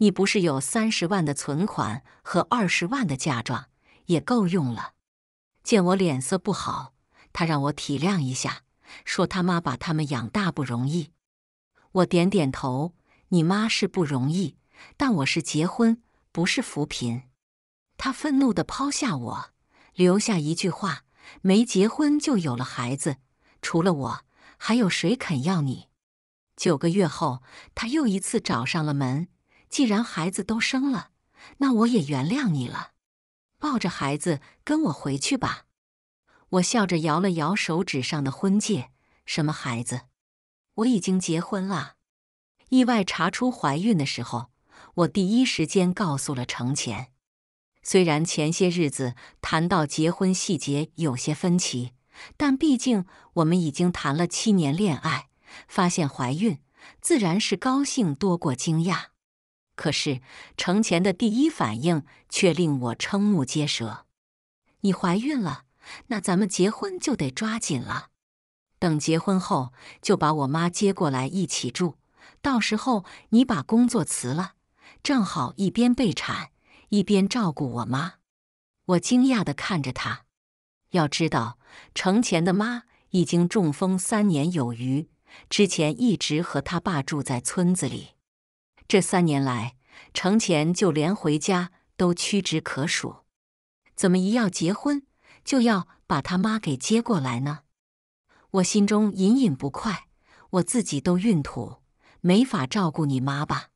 [SPEAKER 1] 你不是有三十万的存款和二十万的嫁妆，也够用了。见我脸色不好，他让我体谅一下，说他妈把他们养大不容易。我点点头，你妈是不容易，但我是结婚，不是扶贫。他愤怒地抛下我，留下一句话：没结婚就有了孩子，除了我，还有谁肯要你？九个月后，他又一次找上了门。既然孩子都生了，那我也原谅你了。抱着孩子跟我回去吧。我笑着摇了摇手指上的婚戒。什么孩子？我已经结婚了。意外查出怀孕的时候，我第一时间告诉了程前。虽然前些日子谈到结婚细节有些分歧，但毕竟我们已经谈了七年恋爱，发现怀孕自然是高兴多过惊讶。可是程前的第一反应却令我瞠目结舌：“你怀孕了，那咱们结婚就得抓紧了。等结婚后，就把我妈接过来一起住。到时候你把工作辞了，正好一边备产，一边照顾我妈。”我惊讶地看着他。要知道，程前的妈已经中风三年有余，之前一直和他爸住在村子里。这三年来，程前就连回家都屈指可数，怎么一要结婚就要把他妈给接过来呢？我心中隐隐不快，我自己都孕吐，没法照顾你妈吧？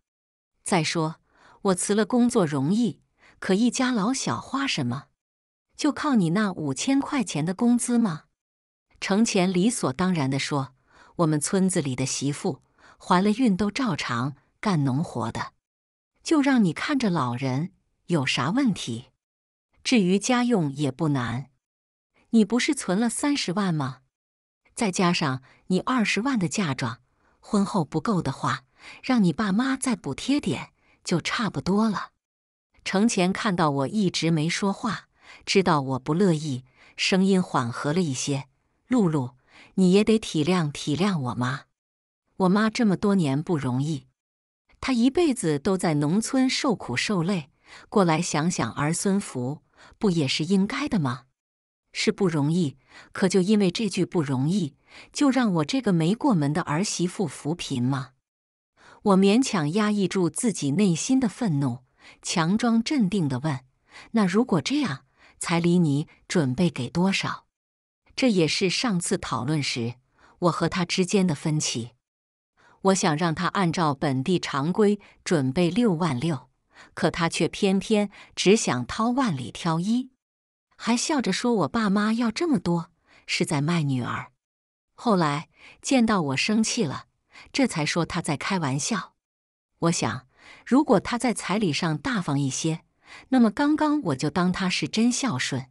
[SPEAKER 1] 再说我辞了工作容易，可一家老小花什么？就靠你那五千块钱的工资吗？程前理所当然地说：“我们村子里的媳妇怀了孕都照常。”干农活的，就让你看着老人有啥问题。至于家用也不难，你不是存了三十万吗？再加上你二十万的嫁妆，婚后不够的话，让你爸妈再补贴点就差不多了。程前看到我一直没说话，知道我不乐意，声音缓和了一些：“露露，你也得体谅体谅我妈，我妈这么多年不容易。”他一辈子都在农村受苦受累，过来享享儿孙福，不也是应该的吗？是不容易，可就因为这句不容易，就让我这个没过门的儿媳妇扶贫吗？我勉强压抑住自己内心的愤怒，强装镇定的问：“那如果这样，彩礼你准备给多少？”这也是上次讨论时我和他之间的分歧。我想让他按照本地常规准备六万六，可他却偏偏只想掏万里挑一，还笑着说我爸妈要这么多是在卖女儿。后来见到我生气了，这才说他在开玩笑。我想，如果他在彩礼上大方一些，那么刚刚我就当他是真孝顺。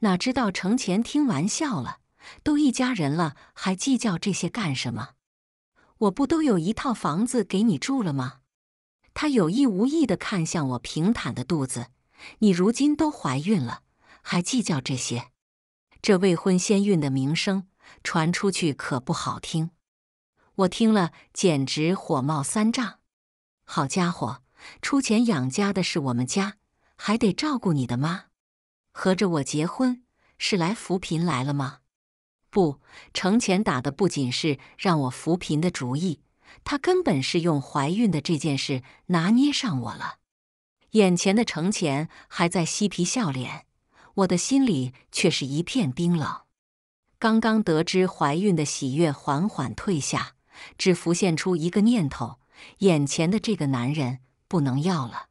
[SPEAKER 1] 哪知道程前听完笑了，都一家人了，还计较这些干什么？我不都有一套房子给你住了吗？他有意无意的看向我平坦的肚子，你如今都怀孕了，还计较这些？这未婚先孕的名声传出去可不好听。我听了简直火冒三丈。好家伙，出钱养家的是我们家，还得照顾你的妈？合着我结婚是来扶贫来了吗？不成前打的不仅是让我扶贫的主意，他根本是用怀孕的这件事拿捏上我了。眼前的程前还在嬉皮笑脸，我的心里却是一片冰冷。刚刚得知怀孕的喜悦缓缓退下，只浮现出一个念头：眼前的这个男人不能要了。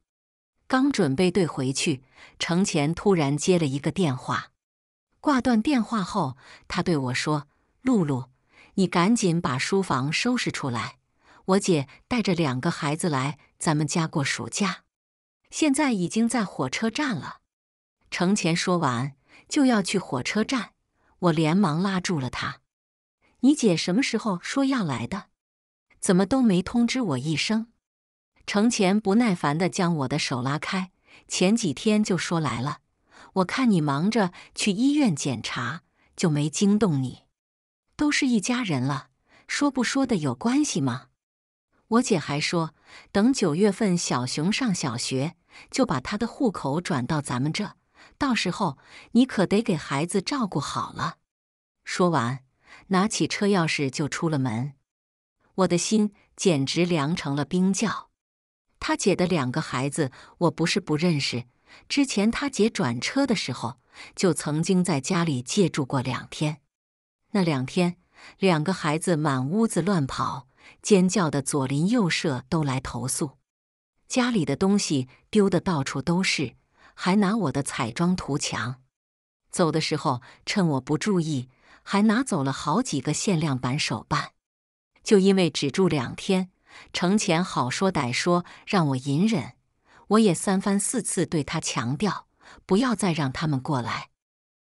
[SPEAKER 1] 刚准备怼回去，程前突然接了一个电话。挂断电话后，他对我说：“露露，你赶紧把书房收拾出来。我姐带着两个孩子来咱们家过暑假，现在已经在火车站了。”程前说完就要去火车站，我连忙拉住了他：“你姐什么时候说要来的？怎么都没通知我一声？”程前不耐烦的将我的手拉开：“前几天就说来了。”我看你忙着去医院检查，就没惊动你。都是一家人了，说不说的有关系吗？我姐还说，等九月份小熊上小学，就把他的户口转到咱们这。到时候你可得给孩子照顾好了。说完，拿起车钥匙就出了门。我的心简直凉成了冰窖。他姐的两个孩子，我不是不认识。之前他姐转车的时候，就曾经在家里借住过两天。那两天，两个孩子满屋子乱跑，尖叫的左邻右舍都来投诉。家里的东西丢的到处都是，还拿我的彩妆涂墙。走的时候，趁我不注意，还拿走了好几个限量版手办。就因为只住两天，程前好说歹说让我隐忍。我也三番四次对他强调，不要再让他们过来。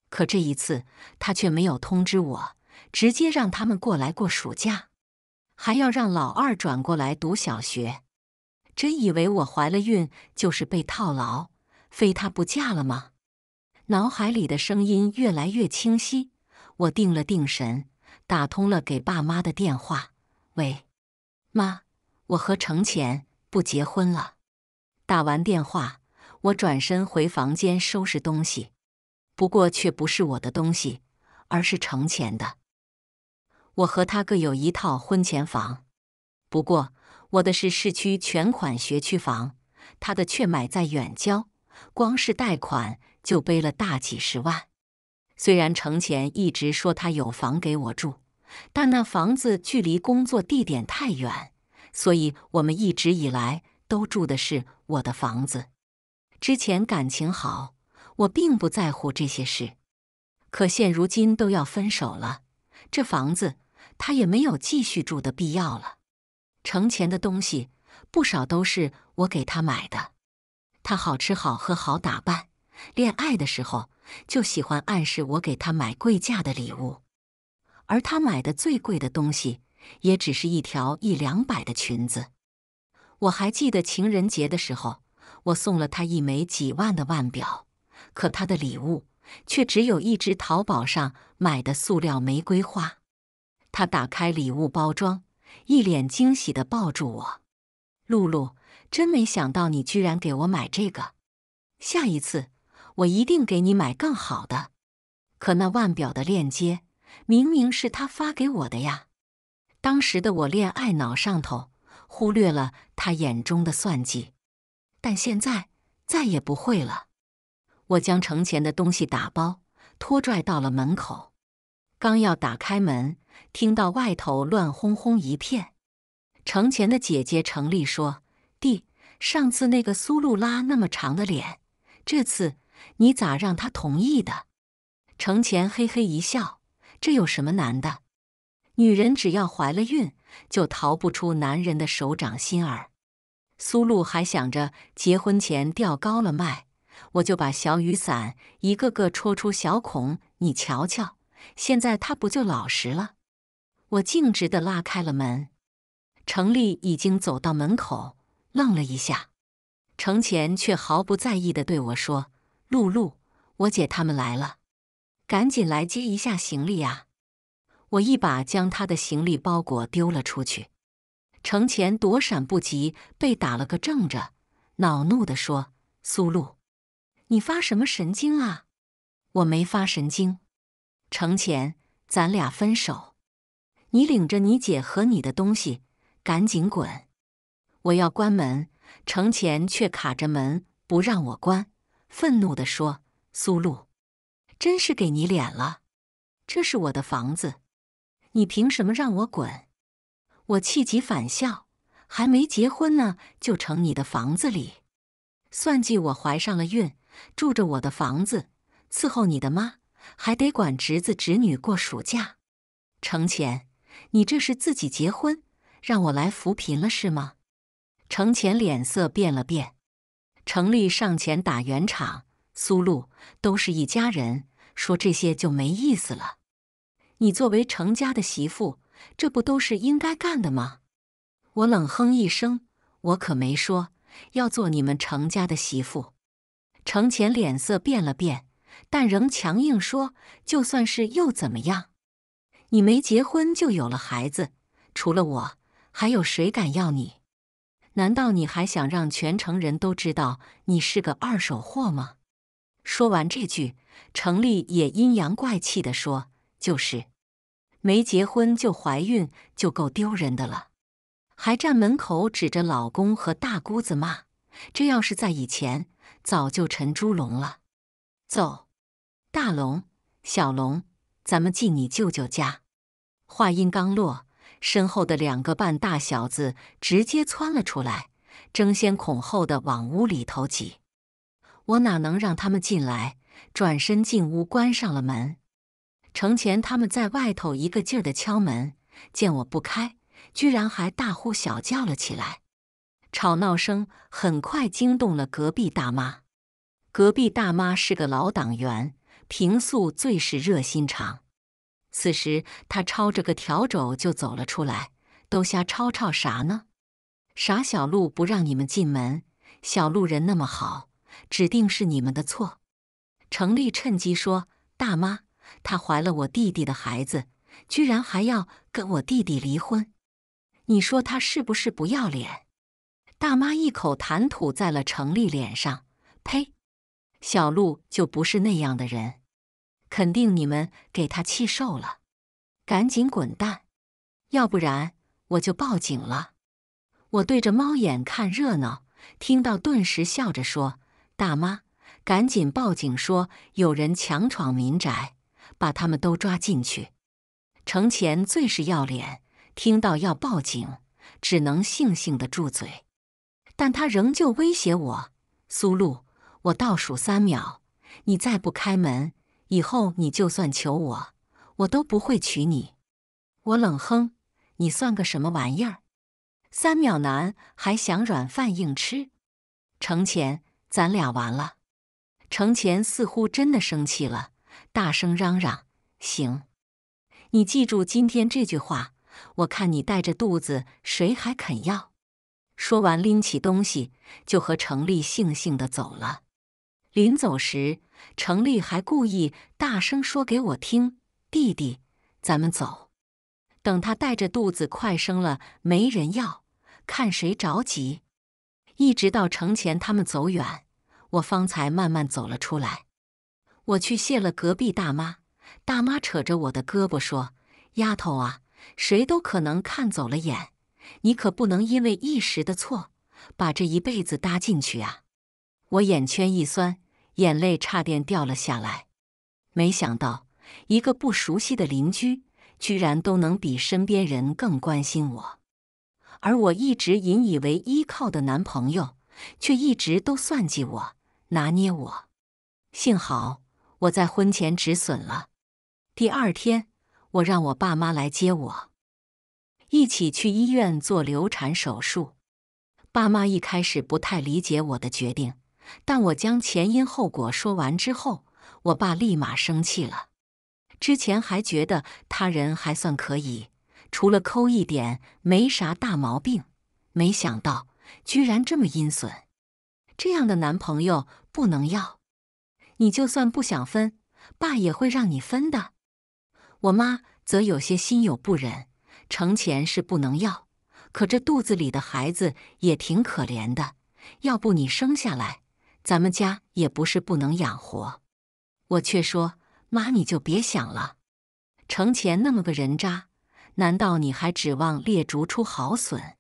[SPEAKER 1] 可这一次，他却没有通知我，直接让他们过来过暑假，还要让老二转过来读小学。真以为我怀了孕就是被套牢，非他不嫁了吗？脑海里的声音越来越清晰。我定了定神，打通了给爸妈的电话：“喂，妈，我和程前不结婚了。”打完电话，我转身回房间收拾东西，不过却不是我的东西，而是程前的。我和他各有一套婚前房，不过我的是市区全款学区房，他的却买在远郊，光是贷款就背了大几十万。虽然程前一直说他有房给我住，但那房子距离工作地点太远，所以我们一直以来。都住的是我的房子。之前感情好，我并不在乎这些事。可现如今都要分手了，这房子他也没有继续住的必要了。成钱的东西不少都是我给他买的。他好吃好喝好打扮，恋爱的时候就喜欢暗示我给他买贵价的礼物，而他买的最贵的东西也只是一条一两百的裙子。我还记得情人节的时候，我送了他一枚几万的腕表，可他的礼物却只有一只淘宝上买的塑料玫瑰花。他打开礼物包装，一脸惊喜的抱住我：“露露，真没想到你居然给我买这个，下一次我一定给你买更好的。”可那腕表的链接明明是他发给我的呀，当时的我恋爱脑上头。忽略了他眼中的算计，但现在再也不会了。我将程前的东西打包拖拽到了门口，刚要打开门，听到外头乱哄哄一片。程前的姐姐程丽说：“弟，上次那个苏露拉那么长的脸，这次你咋让她同意的？”程前嘿嘿一笑：“这有什么难的？女人只要怀了孕。”就逃不出男人的手掌心儿。苏露还想着结婚前调高了卖，我就把小雨伞一个个戳出小孔，你瞧瞧，现在他不就老实了？我径直的拉开了门，程丽已经走到门口，愣了一下，程前却毫不在意的对我说：“露露，我姐他们来了，赶紧来接一下行李啊。”我一把将他的行李包裹丢了出去，程前躲闪不及，被打了个正着，恼怒地说：“苏露，你发什么神经啊？”“我没发神经。”程前，咱俩分手，你领着你姐和你的东西，赶紧滚！我要关门，程前却卡着门不让我关，愤怒地说：“苏露，真是给你脸了，这是我的房子。”你凭什么让我滚？我气急反笑，还没结婚呢，就成你的房子里，算计我怀上了孕，住着我的房子，伺候你的妈，还得管侄子侄女过暑假。程前，你这是自己结婚，让我来扶贫了是吗？程前脸色变了变，程丽上前打圆场：“苏露，都是一家人，说这些就没意思了。”你作为程家的媳妇，这不都是应该干的吗？我冷哼一声，我可没说要做你们程家的媳妇。程潜脸色变了变，但仍强硬说：“就算是又怎么样？你没结婚就有了孩子，除了我，还有谁敢要你？难道你还想让全城人都知道你是个二手货吗？”说完这句，程立也阴阳怪气地说。就是，没结婚就怀孕就够丢人的了，还站门口指着老公和大姑子骂。这要是在以前，早就成猪笼了。走，大龙、小龙，咱们进你舅舅家。话音刚落，身后的两个半大小子直接窜了出来，争先恐后的往屋里头挤。我哪能让他们进来？转身进屋，关上了门。程前他们在外头一个劲儿的敲门，见我不开，居然还大呼小叫了起来，吵闹声很快惊动了隔壁大妈。隔壁大妈是个老党员，平素最是热心肠。此时她抄着个笤帚就走了出来，都瞎吵吵啥呢？傻小路不让你们进门，小路人那么好，指定是你们的错。程丽趁机说：“大妈。”她怀了我弟弟的孩子，居然还要跟我弟弟离婚，你说她是不是不要脸？大妈一口痰吐在了程丽脸上，呸！小鹿就不是那样的人，肯定你们给她气受了，赶紧滚蛋，要不然我就报警了。我对着猫眼看热闹，听到顿时笑着说：“大妈，赶紧报警，说有人强闯民宅。”把他们都抓进去。程前最是要脸，听到要报警，只能悻悻地住嘴。但他仍旧威胁我：“苏露，我倒数三秒，你再不开门，以后你就算求我，我都不会娶你。”我冷哼：“你算个什么玩意儿？三秒男还想软饭硬吃？程前，咱俩完了。”程前似乎真的生气了。大声嚷嚷：“行，你记住今天这句话。我看你带着肚子，谁还肯要？”说完，拎起东西就和程丽悻悻的走了。临走时，程丽还故意大声说给我听：“弟弟，咱们走。等他带着肚子快生了，没人要看谁着急。”一直到程前他们走远，我方才慢慢走了出来。我去谢了隔壁大妈，大妈扯着我的胳膊说：“丫头啊，谁都可能看走了眼，你可不能因为一时的错，把这一辈子搭进去啊！”我眼圈一酸，眼泪差点掉了下来。没想到，一个不熟悉的邻居，居然都能比身边人更关心我，而我一直引以为依靠的男朋友，却一直都算计我、拿捏我。幸好。我在婚前止损了，第二天我让我爸妈来接我，一起去医院做流产手术。爸妈一开始不太理解我的决定，但我将前因后果说完之后，我爸立马生气了。之前还觉得他人还算可以，除了抠一点没啥大毛病，没想到居然这么阴损，这样的男朋友不能要。你就算不想分，爸也会让你分的。我妈则有些心有不忍，成前是不能要，可这肚子里的孩子也挺可怜的。要不你生下来，咱们家也不是不能养活。我却说，妈你就别想了，成前那么个人渣，难道你还指望烈竹出好笋？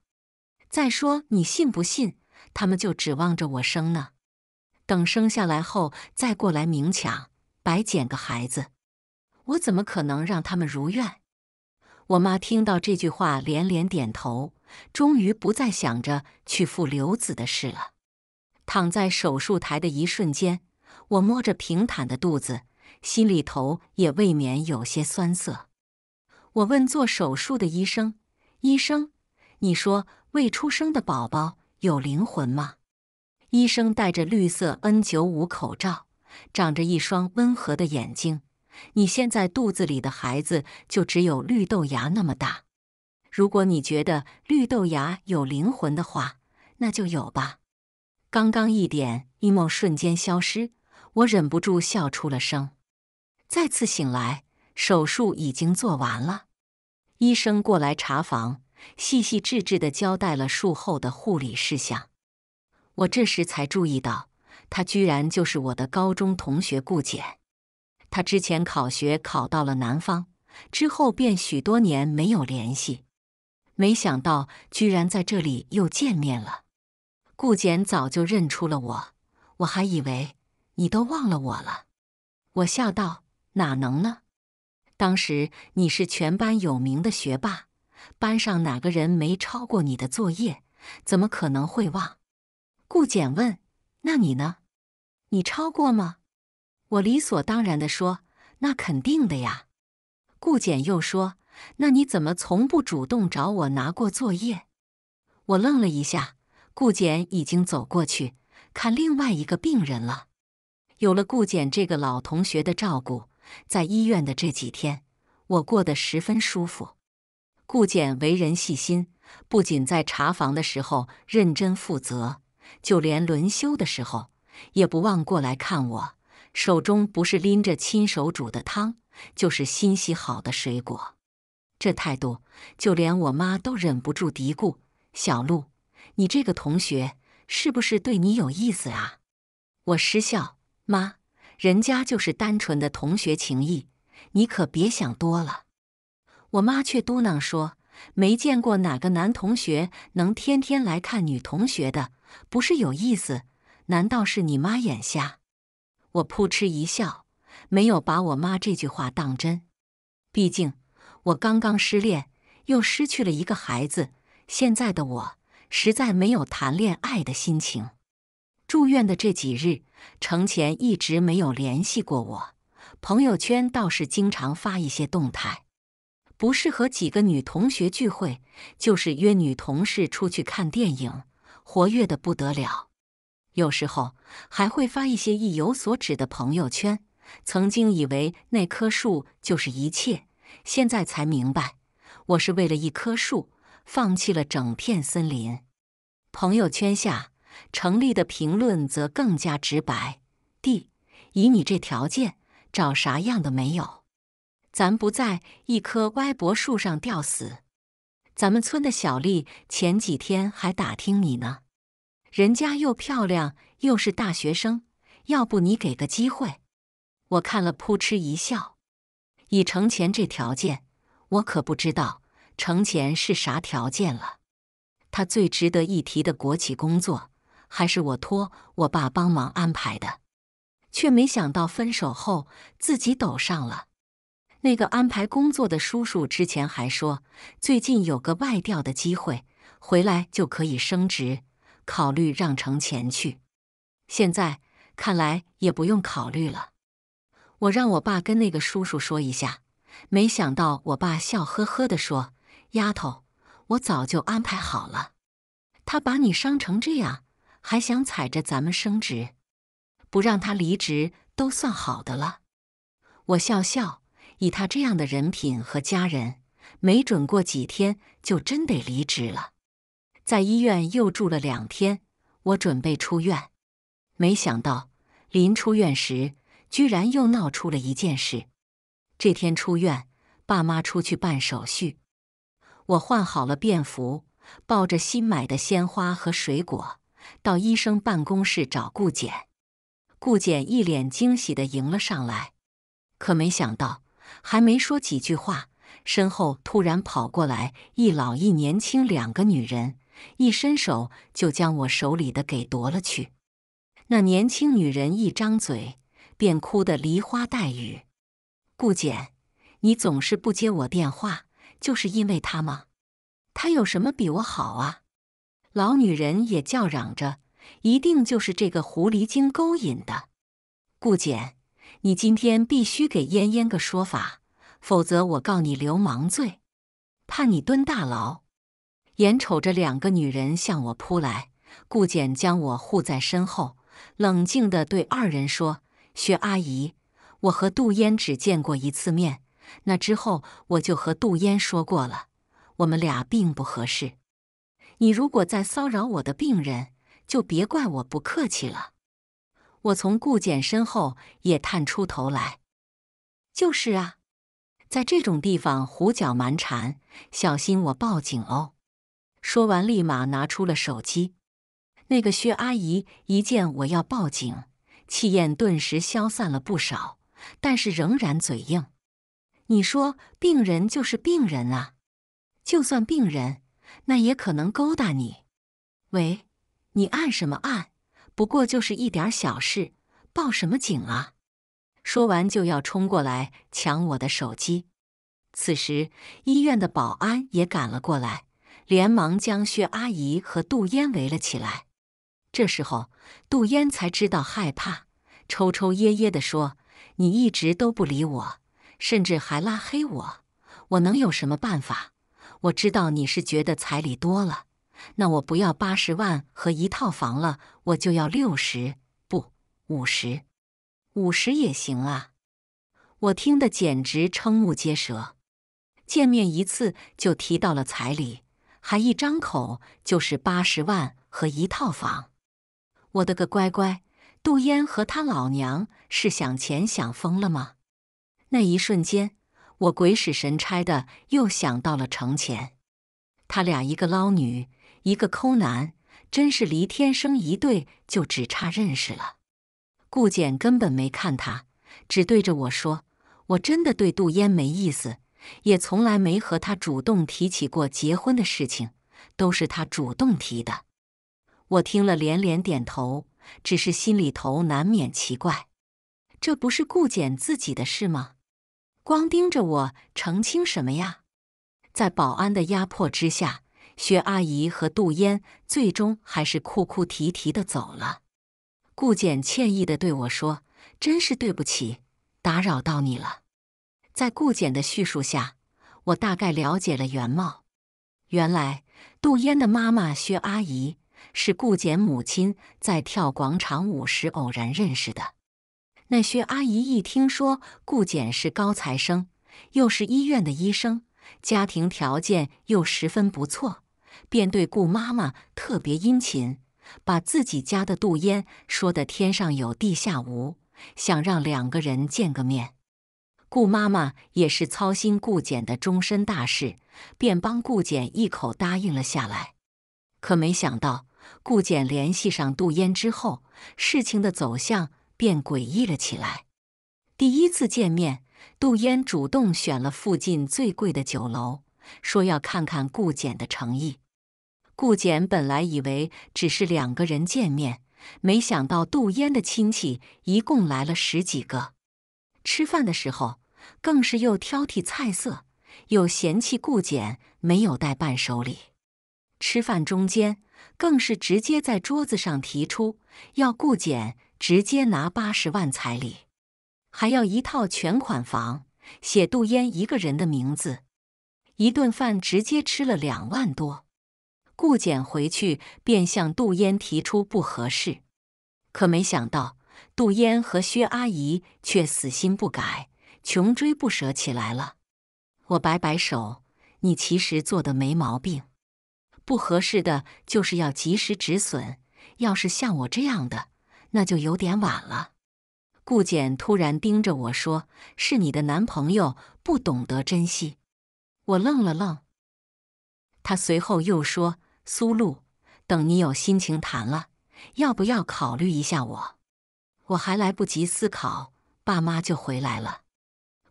[SPEAKER 1] 再说你信不信，他们就指望着我生呢。等生下来后再过来明抢白捡个孩子，我怎么可能让他们如愿？我妈听到这句话连连点头，终于不再想着去付流子的事了。躺在手术台的一瞬间，我摸着平坦的肚子，心里头也未免有些酸涩。我问做手术的医生：“医生，你说未出生的宝宝有灵魂吗？”医生戴着绿色 N 九五口罩，长着一双温和的眼睛。你现在肚子里的孩子就只有绿豆芽那么大。如果你觉得绿豆芽有灵魂的话，那就有吧。刚刚一点，emo 瞬间消失，我忍不住笑出了声。再次醒来，手术已经做完了。医生过来查房，细细致致的交代了术后的护理事项。我这时才注意到，他居然就是我的高中同学顾简。他之前考学考到了南方，之后便许多年没有联系。没想到居然在这里又见面了。顾简早就认出了我，我还以为你都忘了我了。我笑道：“哪能呢？当时你是全班有名的学霸，班上哪个人没抄过你的作业？怎么可能会忘？”顾简问：“那你呢？你超过吗？”我理所当然的说：“那肯定的呀。”顾简又说：“那你怎么从不主动找我拿过作业？”我愣了一下，顾简已经走过去看另外一个病人了。有了顾简这个老同学的照顾，在医院的这几天，我过得十分舒服。顾简为人细心，不仅在查房的时候认真负责。就连轮休的时候，也不忘过来看我，手中不是拎着亲手煮的汤，就是新洗好的水果。这态度，就连我妈都忍不住嘀咕：“小璐，你这个同学是不是对你有意思啊？”我失笑：“妈，人家就是单纯的同学情谊，你可别想多了。”我妈却嘟囔说：“没见过哪个男同学能天天来看女同学的。”不是有意思？难道是你妈眼瞎？我扑哧一笑，没有把我妈这句话当真。毕竟我刚刚失恋，又失去了一个孩子，现在的我实在没有谈恋爱的心情。住院的这几日，程前一直没有联系过我，朋友圈倒是经常发一些动态，不是和几个女同学聚会，就是约女同事出去看电影。活跃的不得了，有时候还会发一些意有所指的朋友圈。曾经以为那棵树就是一切，现在才明白，我是为了一棵树放弃了整片森林。朋友圈下，成丽的评论则更加直白：“弟，以你这条件，找啥样的没有？咱不在一棵歪脖树上吊死。”咱们村的小丽前几天还打听你呢，人家又漂亮又是大学生，要不你给个机会？我看了扑哧一笑。以程前这条件，我可不知道程前是啥条件了。他最值得一提的国企工作，还是我托我爸帮忙安排的，却没想到分手后自己抖上了。那个安排工作的叔叔之前还说，最近有个外调的机会，回来就可以升职，考虑让程前去。现在看来也不用考虑了。我让我爸跟那个叔叔说一下。没想到我爸笑呵呵的说：“丫头，我早就安排好了。他把你伤成这样，还想踩着咱们升职，不让他离职都算好的了。”我笑笑。以他这样的人品和家人，没准过几天就真得离职了。在医院又住了两天，我准备出院，没想到临出院时，居然又闹出了一件事。这天出院，爸妈出去办手续，我换好了便服，抱着新买的鲜花和水果，到医生办公室找顾简。顾简一脸惊喜的迎了上来，可没想到。还没说几句话，身后突然跑过来一老一年轻两个女人，一伸手就将我手里的给夺了去。那年轻女人一张嘴便哭得梨花带雨：“顾简，你总是不接我电话，就是因为他吗？他有什么比我好啊？”老女人也叫嚷着：“一定就是这个狐狸精勾引的，顾简。”你今天必须给嫣嫣个说法，否则我告你流氓罪，判你蹲大牢。眼瞅着两个女人向我扑来，顾简将我护在身后，冷静的对二人说：“薛阿姨，我和杜烟只见过一次面，那之后我就和杜烟说过了，我们俩并不合适。你如果再骚扰我的病人，就别怪我不客气了。”我从顾简身后也探出头来，就是啊，在这种地方胡搅蛮缠，小心我报警哦！说完，立马拿出了手机。那个薛阿姨一见我要报警，气焰顿时消散了不少，但是仍然嘴硬。你说病人就是病人啊，就算病人，那也可能勾搭你。喂，你按什么按？不过就是一点小事，报什么警啊？说完就要冲过来抢我的手机。此时医院的保安也赶了过来，连忙将薛阿姨和杜嫣围了起来。这时候杜嫣才知道害怕，抽抽噎噎地说：“你一直都不理我，甚至还拉黑我，我能有什么办法？我知道你是觉得彩礼多了。”那我不要八十万和一套房了，我就要六十不五十，五十也行啊！我听得简直瞠目结舌，见面一次就提到了彩礼，还一张口就是八十万和一套房，我的个乖乖！杜嫣和他老娘是想钱想疯了吗？那一瞬间，我鬼使神差的又想到了程前，他俩一个捞女。一个抠男，真是离天生一对就只差认识了。顾简根本没看他，只对着我说：“我真的对杜嫣没意思，也从来没和他主动提起过结婚的事情，都是他主动提的。”我听了连连点头，只是心里头难免奇怪：这不是顾简自己的事吗？光盯着我澄清什么呀？在保安的压迫之下。薛阿姨和杜嫣最终还是哭哭啼啼的走了。顾简歉意的对我说：“真是对不起，打扰到你了。”在顾简的叙述下，我大概了解了原貌。原来，杜嫣的妈妈薛阿姨是顾简母亲在跳广场舞时偶然认识的。那薛阿姨一听说顾简是高材生，又是医院的医生，家庭条件又十分不错。便对顾妈妈特别殷勤，把自己家的杜嫣说的天上有地下无，想让两个人见个面。顾妈妈也是操心顾简的终身大事，便帮顾简一口答应了下来。可没想到，顾简联系上杜嫣之后，事情的走向便诡异了起来。第一次见面，杜嫣主动选了附近最贵的酒楼，说要看看顾简的诚意。顾简本来以为只是两个人见面，没想到杜烟的亲戚一共来了十几个。吃饭的时候，更是又挑剔菜色，又嫌弃顾简没有带伴手礼。吃饭中间，更是直接在桌子上提出要顾简直接拿八十万彩礼，还要一套全款房写杜烟一个人的名字。一顿饭直接吃了两万多。顾简回去便向杜烟提出不合适，可没想到杜烟和薛阿姨却死心不改，穷追不舍起来了。我摆摆手：“你其实做的没毛病，不合适的就是要及时止损。要是像我这样的，那就有点晚了。”顾简突然盯着我说：“是你的男朋友不懂得珍惜。”我愣了愣，他随后又说。苏露，等你有心情谈了，要不要考虑一下我？我还来不及思考，爸妈就回来了。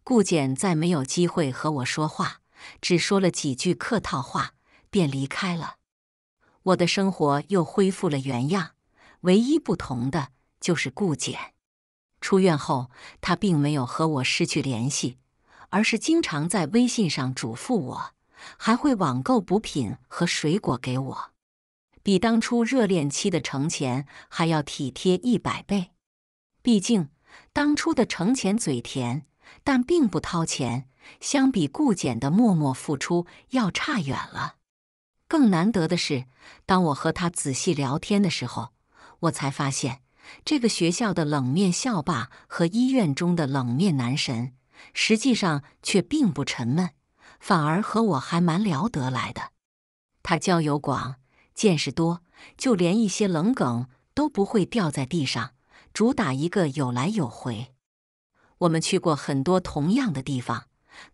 [SPEAKER 1] 顾简再没有机会和我说话，只说了几句客套话，便离开了。我的生活又恢复了原样，唯一不同的就是顾简出院后，他并没有和我失去联系，而是经常在微信上嘱咐我。还会网购补品和水果给我，比当初热恋期的程前还要体贴一百倍。毕竟当初的程前嘴甜，但并不掏钱，相比顾简的默默付出要差远了。更难得的是，当我和他仔细聊天的时候，我才发现这个学校的冷面校霸和医院中的冷面男神，实际上却并不沉闷。反而和我还蛮聊得来的，他交友广，见识多，就连一些冷梗都不会掉在地上，主打一个有来有回。我们去过很多同样的地方，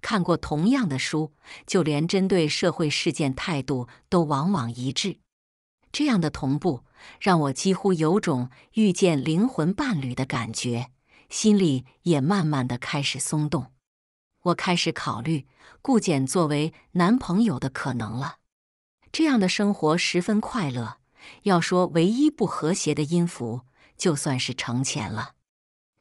[SPEAKER 1] 看过同样的书，就连针对社会事件态度都往往一致。这样的同步让我几乎有种遇见灵魂伴侣的感觉，心里也慢慢的开始松动。我开始考虑顾简作为男朋友的可能了。这样的生活十分快乐。要说唯一不和谐的音符，就算是程前了。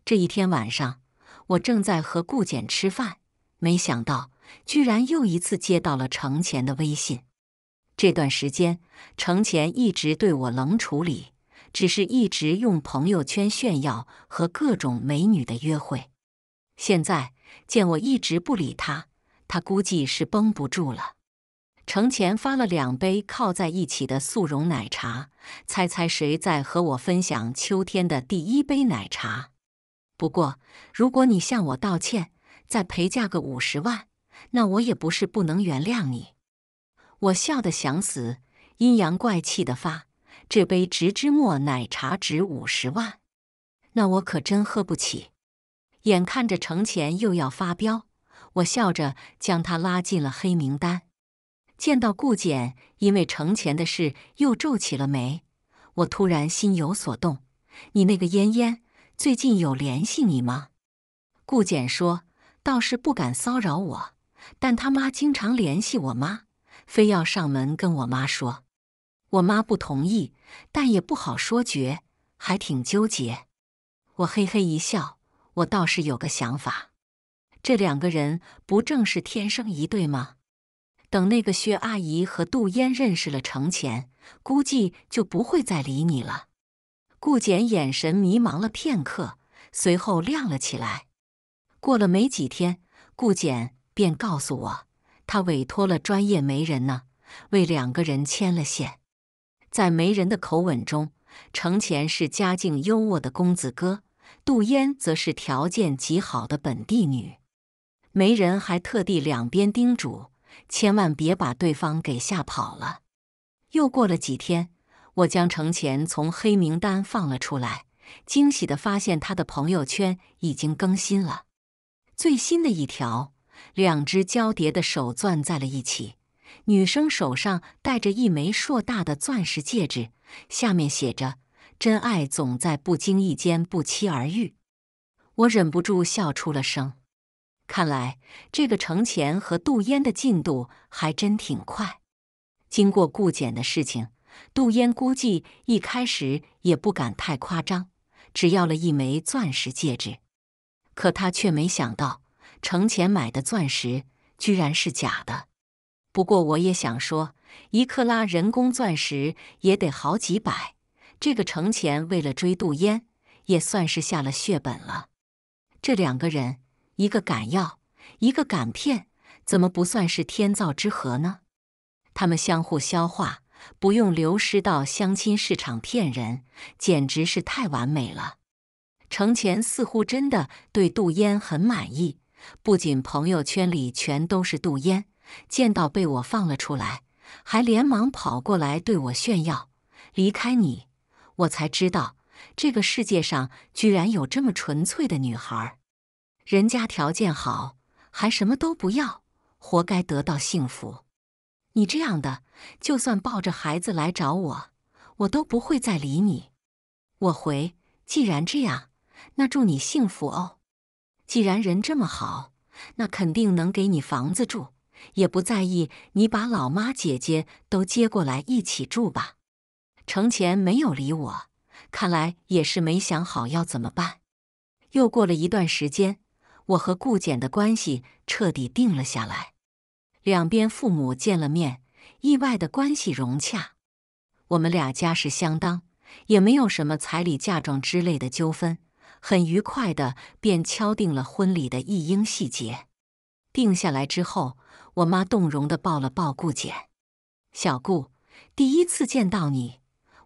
[SPEAKER 1] 这一天晚上，我正在和顾简吃饭，没想到居然又一次接到了程前的微信。这段时间，程前一直对我冷处理，只是一直用朋友圈炫耀和各种美女的约会。现在。见我一直不理他，他估计是绷不住了。程前发了两杯靠在一起的速溶奶茶，猜猜谁在和我分享秋天的第一杯奶茶？不过，如果你向我道歉，再陪嫁个五十万，那我也不是不能原谅你。我笑得想死，阴阳怪气的发：这杯植脂末奶茶值五十万，那我可真喝不起。眼看着程前又要发飙，我笑着将他拉进了黑名单。见到顾简，因为程前的事又皱起了眉，我突然心有所动。你那个嫣嫣最近有联系你吗？顾简说：“倒是不敢骚扰我，但他妈经常联系我妈，非要上门跟我妈说。我妈不同意，但也不好说绝，还挺纠结。”我嘿嘿一笑。我倒是有个想法，这两个人不正是天生一对吗？等那个薛阿姨和杜嫣认识了程前，估计就不会再理你了。顾简眼神迷茫了片刻，随后亮了起来。过了没几天，顾简便告诉我，他委托了专业媒人呢，为两个人牵了线。在媒人的口吻中，程前是家境优渥的公子哥。杜嫣则是条件极好的本地女，媒人还特地两边叮嘱，千万别把对方给吓跑了。又过了几天，我将程前从黑名单放了出来，惊喜地发现他的朋友圈已经更新了，最新的一条，两只交叠的手攥在了一起，女生手上戴着一枚硕大的钻石戒指，下面写着。真爱总在不经意间不期而遇，我忍不住笑出了声。看来这个程前和杜烟的进度还真挺快。经过顾简的事情，杜烟估计一开始也不敢太夸张，只要了一枚钻石戒指。可他却没想到，程前买的钻石居然是假的。不过我也想说，一克拉人工钻石也得好几百。这个程前为了追杜嫣，也算是下了血本了。这两个人，一个敢要，一个敢骗，怎么不算是天造之合呢？他们相互消化，不用流失到相亲市场骗人，简直是太完美了。程前似乎真的对杜嫣很满意，不仅朋友圈里全都是杜嫣，见到被我放了出来，还连忙跑过来对我炫耀：“离开你。”我才知道，这个世界上居然有这么纯粹的女孩。人家条件好，还什么都不要，活该得到幸福。你这样的，就算抱着孩子来找我，我都不会再理你。我回，既然这样，那祝你幸福哦。既然人这么好，那肯定能给你房子住，也不在意你把老妈、姐姐都接过来一起住吧。程前没有理我，看来也是没想好要怎么办。又过了一段时间，我和顾简的关系彻底定了下来，两边父母见了面，意外的关系融洽。我们俩家世相当，也没有什么彩礼嫁妆之类的纠纷，很愉快的便敲定了婚礼的一应细节。定下来之后，我妈动容的抱了抱顾简，小顾，第一次见到你。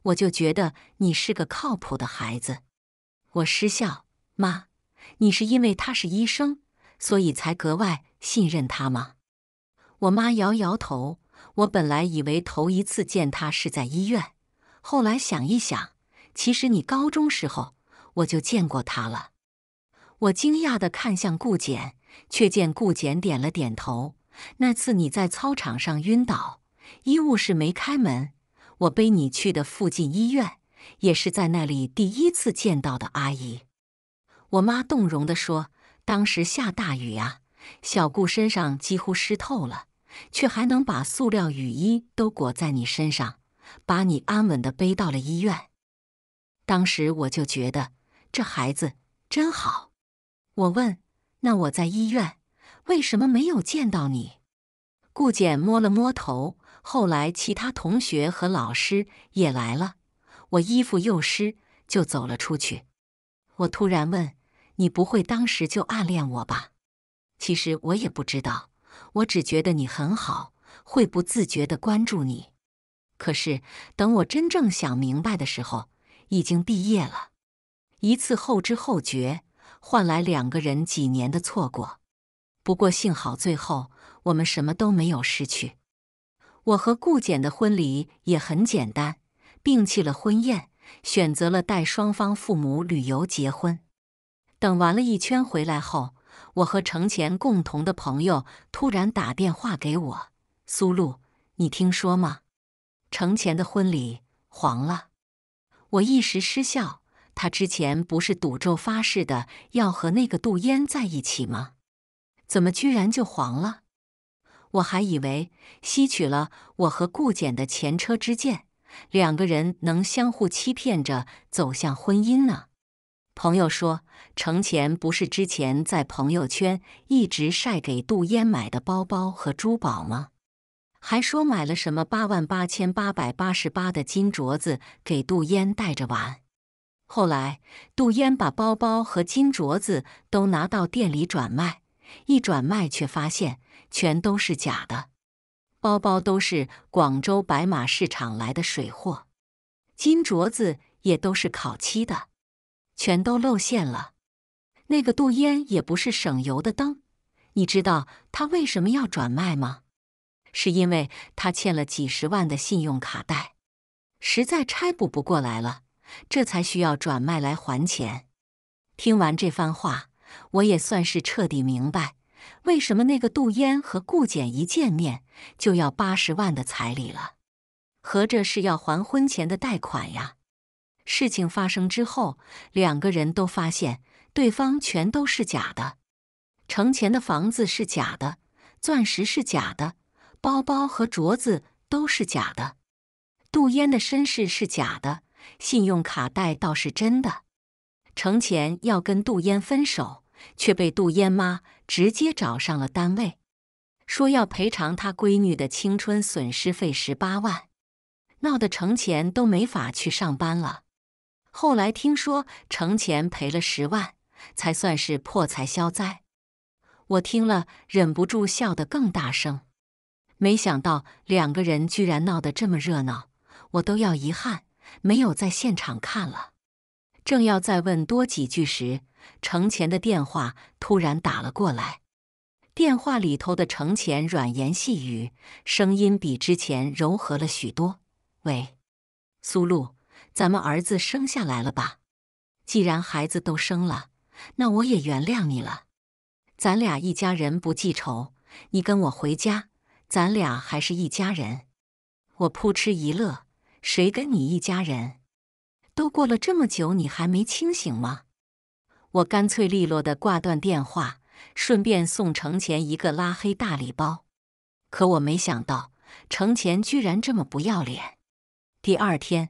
[SPEAKER 1] 我就觉得你是个靠谱的孩子，我失笑，妈，你是因为他是医生，所以才格外信任他吗？我妈摇摇头，我本来以为头一次见他是在医院，后来想一想，其实你高中时候我就见过他了。我惊讶的看向顾简，却见顾简点了点头。那次你在操场上晕倒，医务室没开门。我背你去的附近医院，也是在那里第一次见到的阿姨。我妈动容的说：“当时下大雨啊，小顾身上几乎湿透了，却还能把塑料雨衣都裹在你身上，把你安稳的背到了医院。当时我就觉得这孩子真好。”我问：“那我在医院为什么没有见到你？”顾简摸了摸头。后来，其他同学和老师也来了，我衣服又湿，就走了出去。我突然问：“你不会当时就暗恋我吧？”其实我也不知道，我只觉得你很好，会不自觉的关注你。可是等我真正想明白的时候，已经毕业了。一次后知后觉，换来两个人几年的错过。不过幸好，最后我们什么都没有失去。我和顾简的婚礼也很简单，摒弃了婚宴，选择了带双方父母旅游结婚。等玩了一圈回来后，我和程前共同的朋友突然打电话给我：“苏露，你听说吗？程前的婚礼黄了。”我一时失笑，他之前不是赌咒发誓的要和那个杜烟在一起吗？怎么居然就黄了？我还以为吸取了我和顾简的前车之鉴，两个人能相互欺骗着走向婚姻呢。朋友说，程前不是之前在朋友圈一直晒给杜嫣买的包包和珠宝吗？还说买了什么八万八千八百八十八的金镯子给杜嫣带着玩。后来杜嫣把包包和金镯子都拿到店里转卖，一转卖却发现。全都是假的，包包都是广州白马市场来的水货，金镯子也都是烤漆的，全都露馅了。那个杜烟也不是省油的灯，你知道他为什么要转卖吗？是因为他欠了几十万的信用卡贷，实在拆补不过来了，这才需要转卖来还钱。听完这番话，我也算是彻底明白。为什么那个杜嫣和顾简一见面就要八十万的彩礼了？合着是要还婚前的贷款呀？事情发生之后，两个人都发现对方全都是假的：程前的房子是假的，钻石是假的，包包和镯子都是假的，杜嫣的身世是假的，信用卡贷倒是真的。程前要跟杜嫣分手，却被杜嫣妈。直接找上了单位，说要赔偿他闺女的青春损失费十八万，闹得程前都没法去上班了。后来听说程前赔了十万，才算是破财消灾。我听了忍不住笑得更大声。没想到两个人居然闹得这么热闹，我都要遗憾没有在现场看了。正要再问多几句时。程前的电话突然打了过来，电话里头的程前软言细语，声音比之前柔和了许多。喂，苏露，咱们儿子生下来了吧？既然孩子都生了，那我也原谅你了。咱俩一家人不记仇，你跟我回家，咱俩还是一家人。我扑哧一乐，谁跟你一家人？都过了这么久，你还没清醒吗？我干脆利落的挂断电话，顺便送程前一个拉黑大礼包。可我没想到，程前居然这么不要脸。第二天，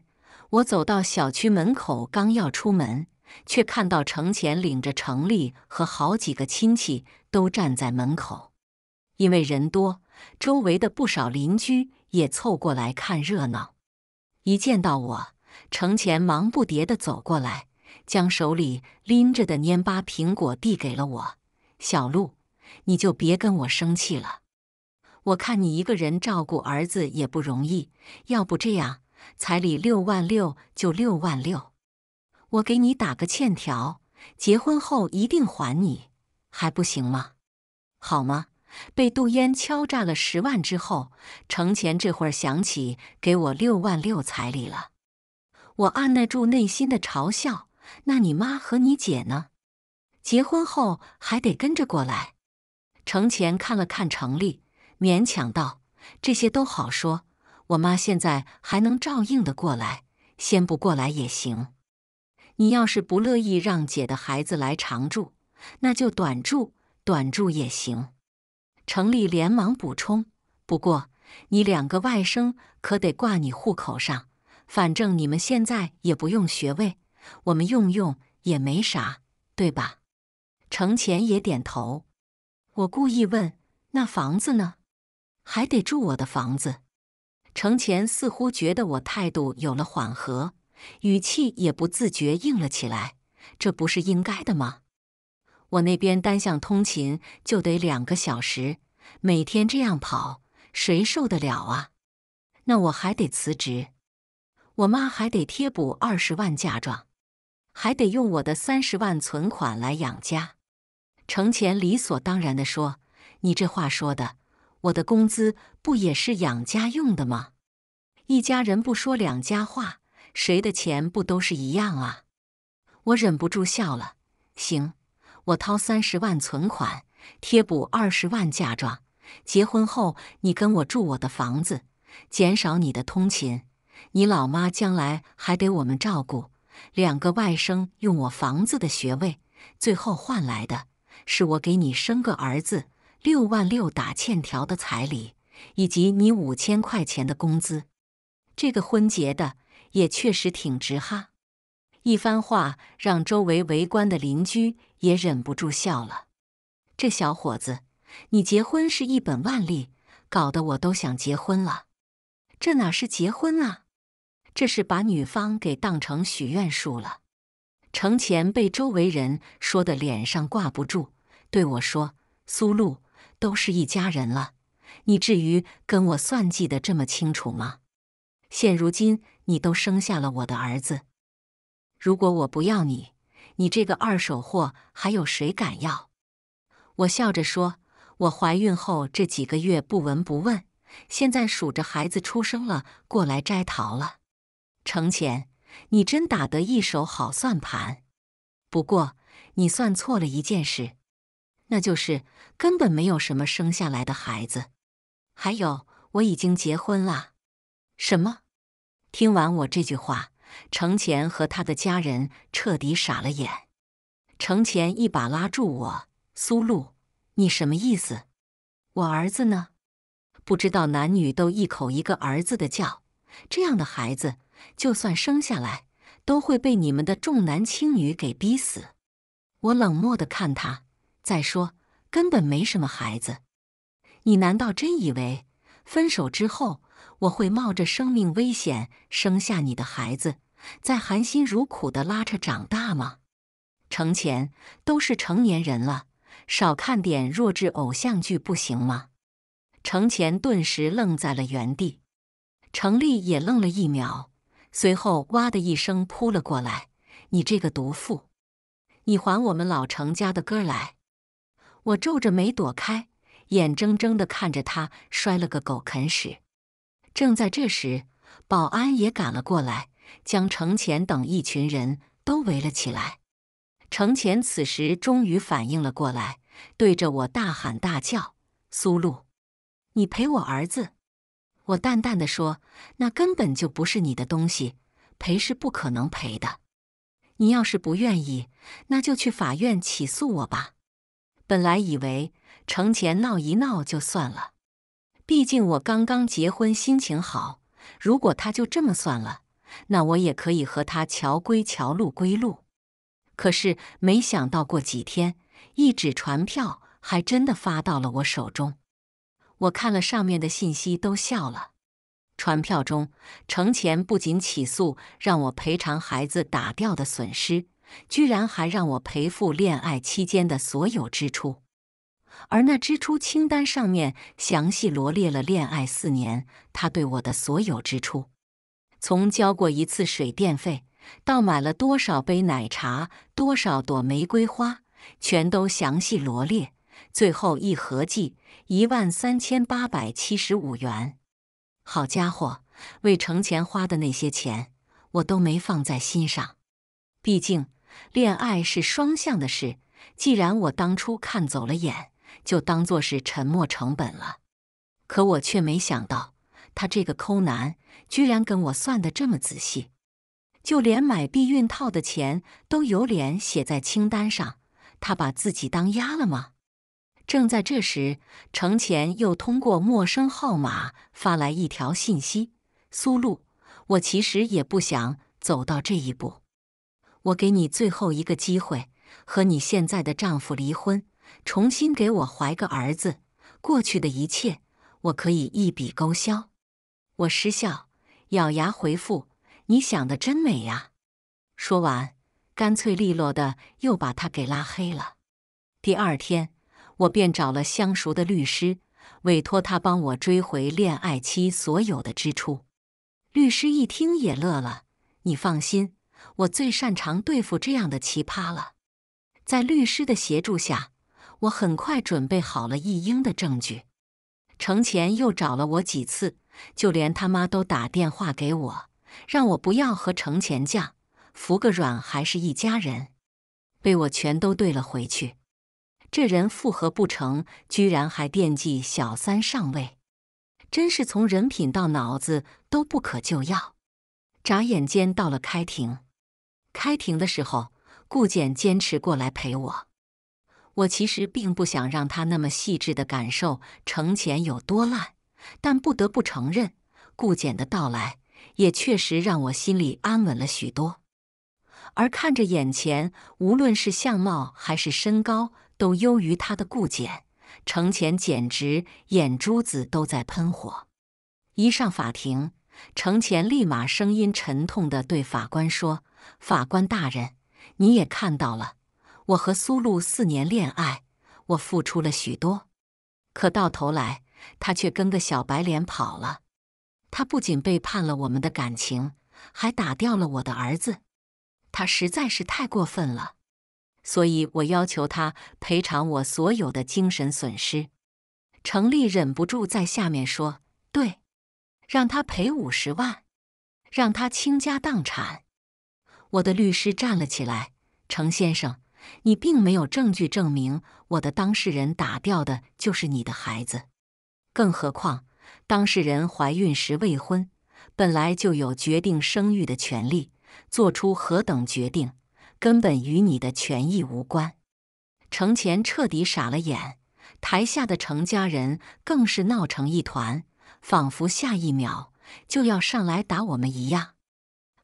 [SPEAKER 1] 我走到小区门口，刚要出门，却看到程前领着程丽和好几个亲戚都站在门口。因为人多，周围的不少邻居也凑过来看热闹。一见到我，程前忙不迭地走过来。将手里拎着的蔫巴苹果递给了我，小陆，你就别跟我生气了。我看你一个人照顾儿子也不容易，要不这样，彩礼六万六就六万六，我给你打个欠条，结婚后一定还你，还不行吗？好吗？被杜烟敲诈了十万之后，程前这会儿想起给我六万六彩礼了，我按捺住内心的嘲笑。那你妈和你姐呢？结婚后还得跟着过来。程前看了看程丽，勉强道：“这些都好说，我妈现在还能照应的过来，先不过来也行。你要是不乐意让姐的孩子来常住，那就短住，短住也行。”程丽连忙补充：“不过你两个外甥可得挂你户口上，反正你们现在也不用学位。”我们用用也没啥，对吧？程前也点头。我故意问：“那房子呢？还得住我的房子？”程前似乎觉得我态度有了缓和，语气也不自觉硬了起来。这不是应该的吗？我那边单向通勤就得两个小时，每天这样跑，谁受得了啊？那我还得辞职，我妈还得贴补二十万嫁妆。还得用我的三十万存款来养家，程前理所当然地说：“你这话说的，我的工资不也是养家用的吗？一家人不说两家话，谁的钱不都是一样啊？”我忍不住笑了。行，我掏三十万存款贴补二十万嫁妆，结婚后你跟我住我的房子，减少你的通勤，你老妈将来还得我们照顾。两个外甥用我房子的学位，最后换来的，是我给你生个儿子，六万六打欠条的彩礼，以及你五千块钱的工资。这个婚结的也确实挺值哈。一番话让周围围观的邻居也忍不住笑了。这小伙子，你结婚是一本万利，搞得我都想结婚了。这哪是结婚啊？这是把女方给当成许愿树了。程前被周围人说的脸上挂不住，对我说：“苏露，都是一家人了，你至于跟我算计得这么清楚吗？现如今你都生下了我的儿子，如果我不要你，你这个二手货还有谁敢要？”我笑着说：“我怀孕后这几个月不闻不问，现在数着孩子出生了，过来摘桃了。”程前，你真打得一手好算盘。不过，你算错了一件事，那就是根本没有什么生下来的孩子。还有，我已经结婚了。什么？听完我这句话，程前和他的家人彻底傻了眼。程前一把拉住我：“苏露，你什么意思？我儿子呢？不知道男女都一口一个儿子的叫，这样的孩子。”就算生下来，都会被你们的重男轻女给逼死。我冷漠的看他，再说根本没什么孩子。你难道真以为分手之后我会冒着生命危险生下你的孩子，再含辛茹苦的拉扯长大吗？程前都是成年人了，少看点弱智偶像剧不行吗？程前顿时愣在了原地，程立也愣了一秒。随后，哇的一声扑了过来！你这个毒妇，你还我们老程家的哥来！我皱着眉躲开，眼睁睁的看着他摔了个狗啃屎。正在这时，保安也赶了过来，将程前等一群人都围了起来。程前此时终于反应了过来，对着我大喊大叫：“苏露，你陪我儿子！”我淡淡的说：“那根本就不是你的东西，赔是不可能赔的。你要是不愿意，那就去法院起诉我吧。”本来以为程前闹一闹就算了，毕竟我刚刚结婚，心情好。如果他就这么算了，那我也可以和他桥归桥，路归路。可是没想到，过几天一纸传票还真的发到了我手中。我看了上面的信息都笑了。传票中，程前不仅起诉让我赔偿孩子打掉的损失，居然还让我赔付恋爱期间的所有支出。而那支出清单上面详细罗列了恋爱四年他对我的所有支出，从交过一次水电费，到买了多少杯奶茶、多少朵玫瑰花，全都详细罗列。最后一合计一万三千八百七十五元，好家伙，为成钱花的那些钱我都没放在心上，毕竟恋爱是双向的事，既然我当初看走了眼，就当做是沉没成本了。可我却没想到，他这个抠男居然跟我算的这么仔细，就连买避孕套的钱都有脸写在清单上，他把自己当鸭了吗？正在这时，程前又通过陌生号码发来一条信息：“苏露，我其实也不想走到这一步，我给你最后一个机会，和你现在的丈夫离婚，重新给我怀个儿子。过去的一切，我可以一笔勾销。”我失笑，咬牙回复：“你想的真美呀！”说完，干脆利落的又把他给拉黑了。第二天。我便找了相熟的律师，委托他帮我追回恋爱期所有的支出。律师一听也乐了：“你放心，我最擅长对付这样的奇葩了。”在律师的协助下，我很快准备好了一应的证据。程前又找了我几次，就连他妈都打电话给我，让我不要和程前犟，服个软还是一家人，被我全都怼了回去。这人复合不成，居然还惦记小三上位，真是从人品到脑子都不可救药。眨眼间到了开庭，开庭的时候，顾简坚持过来陪我。我其实并不想让他那么细致的感受程前有多烂，但不得不承认，顾简的到来也确实让我心里安稳了许多。而看着眼前，无论是相貌还是身高，都优于他的顾简，程前简直眼珠子都在喷火。一上法庭，程前立马声音沉痛的对法官说：“法官大人，你也看到了，我和苏露四年恋爱，我付出了许多，可到头来他却跟个小白脸跑了。他不仅背叛了我们的感情，还打掉了我的儿子，他实在是太过分了。”所以我要求他赔偿我所有的精神损失。程立忍不住在下面说：“对，让他赔五十万，让他倾家荡产。”我的律师站了起来：“程先生，你并没有证据证明我的当事人打掉的就是你的孩子。更何况，当事人怀孕时未婚，本来就有决定生育的权利，做出何等决定？”根本与你的权益无关。程前彻底傻了眼，台下的程家人更是闹成一团，仿佛下一秒就要上来打我们一样。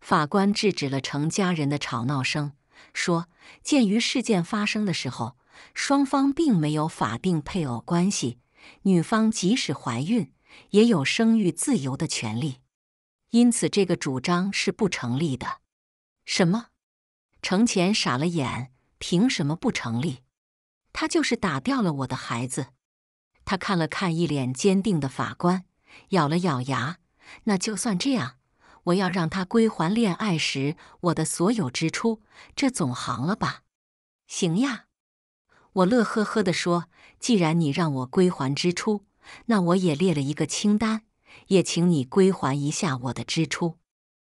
[SPEAKER 1] 法官制止了程家人的吵闹声，说：“鉴于事件发生的时候，双方并没有法定配偶关系，女方即使怀孕，也有生育自由的权利，因此这个主张是不成立的。”什么？程前傻了眼，凭什么不成立？他就是打掉了我的孩子。他看了看一脸坚定的法官，咬了咬牙：“那就算这样，我要让他归还恋爱时我的所有支出，这总行了吧？”“行呀。”我乐呵呵的说：“既然你让我归还支出，那我也列了一个清单，也请你归还一下我的支出。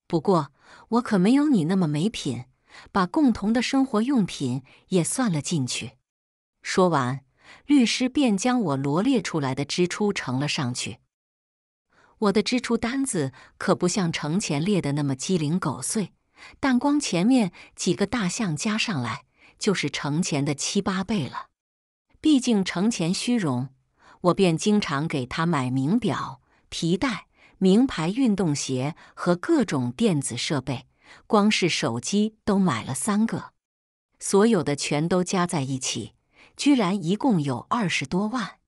[SPEAKER 1] 不过，我可没有你那么没品。”把共同的生活用品也算了进去。说完，律师便将我罗列出来的支出呈了上去。我的支出单子可不像程前列的那么鸡零狗碎，但光前面几个大项加上来，就是程前的七八倍了。毕竟程前虚荣，我便经常给他买名表、皮带、名牌运动鞋和各种电子设备。光是手机都买了三个，所有的全都加在一起，居然一共有二十多万。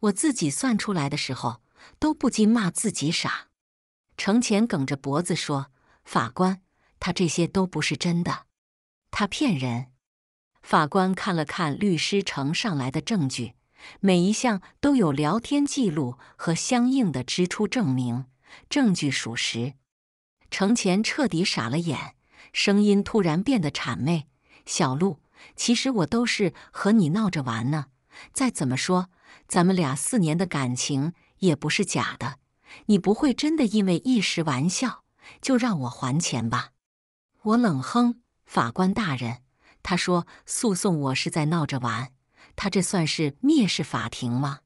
[SPEAKER 1] 我自己算出来的时候，都不禁骂自己傻。程前梗着脖子说：“法官，他这些都不是真的，他骗人。”法官看了看律师呈上来的证据，每一项都有聊天记录和相应的支出证明，证据属实。程前彻底傻了眼，声音突然变得谄媚：“小陆，其实我都是和你闹着玩呢。再怎么说，咱们俩四年的感情也不是假的。你不会真的因为一时玩笑就让我还钱吧？”我冷哼：“法官大人，他说诉讼我是在闹着玩，他这算是蔑视法庭吗？”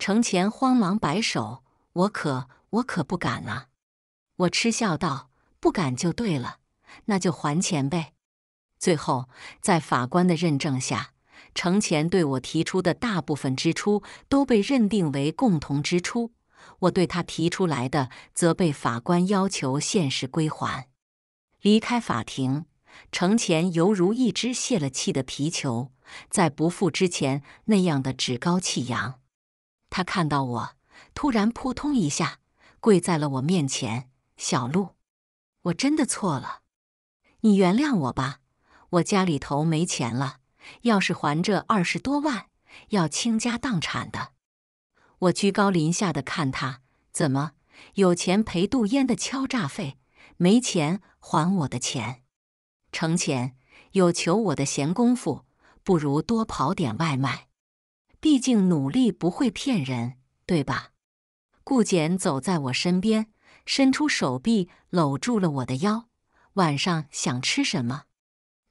[SPEAKER 1] 程前慌忙摆手：“我可我可不敢啊。”我嗤笑道：“不敢就对了，那就还钱呗。”最后，在法官的认证下，程前对我提出的大部分支出都被认定为共同支出，我对他提出来的则被法官要求限时归还。离开法庭，程前犹如一只泄了气的皮球，再不复之前那样的趾高气扬。他看到我，突然扑通一下跪在了我面前。小鹿，我真的错了，你原谅我吧。我家里头没钱了，要是还这二十多万，要倾家荡产的。我居高临下的看他，怎么有钱赔杜烟的敲诈费，没钱还我的钱？程前有求我的闲工夫，不如多跑点外卖。毕竟努力不会骗人，对吧？顾简走在我身边。伸出手臂搂住了我的腰。晚上想吃什么，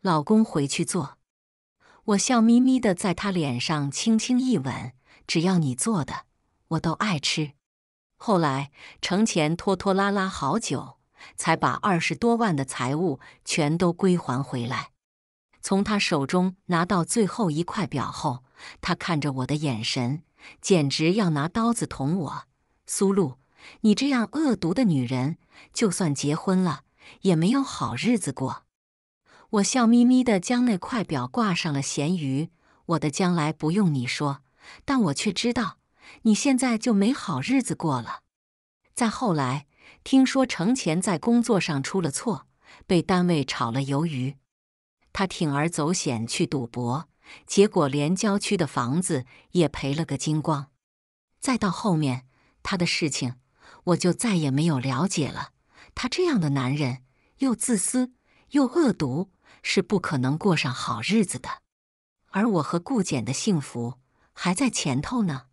[SPEAKER 1] 老公回去做。我笑眯眯的在他脸上轻轻一吻。只要你做的，我都爱吃。后来程前拖拖拉拉好久，才把二十多万的财物全都归还回来。从他手中拿到最后一块表后，他看着我的眼神简直要拿刀子捅我。苏露。你这样恶毒的女人，就算结婚了也没有好日子过。我笑眯眯地将那块表挂上了咸鱼。我的将来不用你说，但我却知道你现在就没好日子过了。再后来，听说程前在工作上出了错，被单位炒了鱿鱼。他铤而走险去赌博，结果连郊区的房子也赔了个精光。再到后面，他的事情。我就再也没有了解了。他这样的男人，又自私又恶毒，是不可能过上好日子的。而我和顾简的幸福还在前头呢。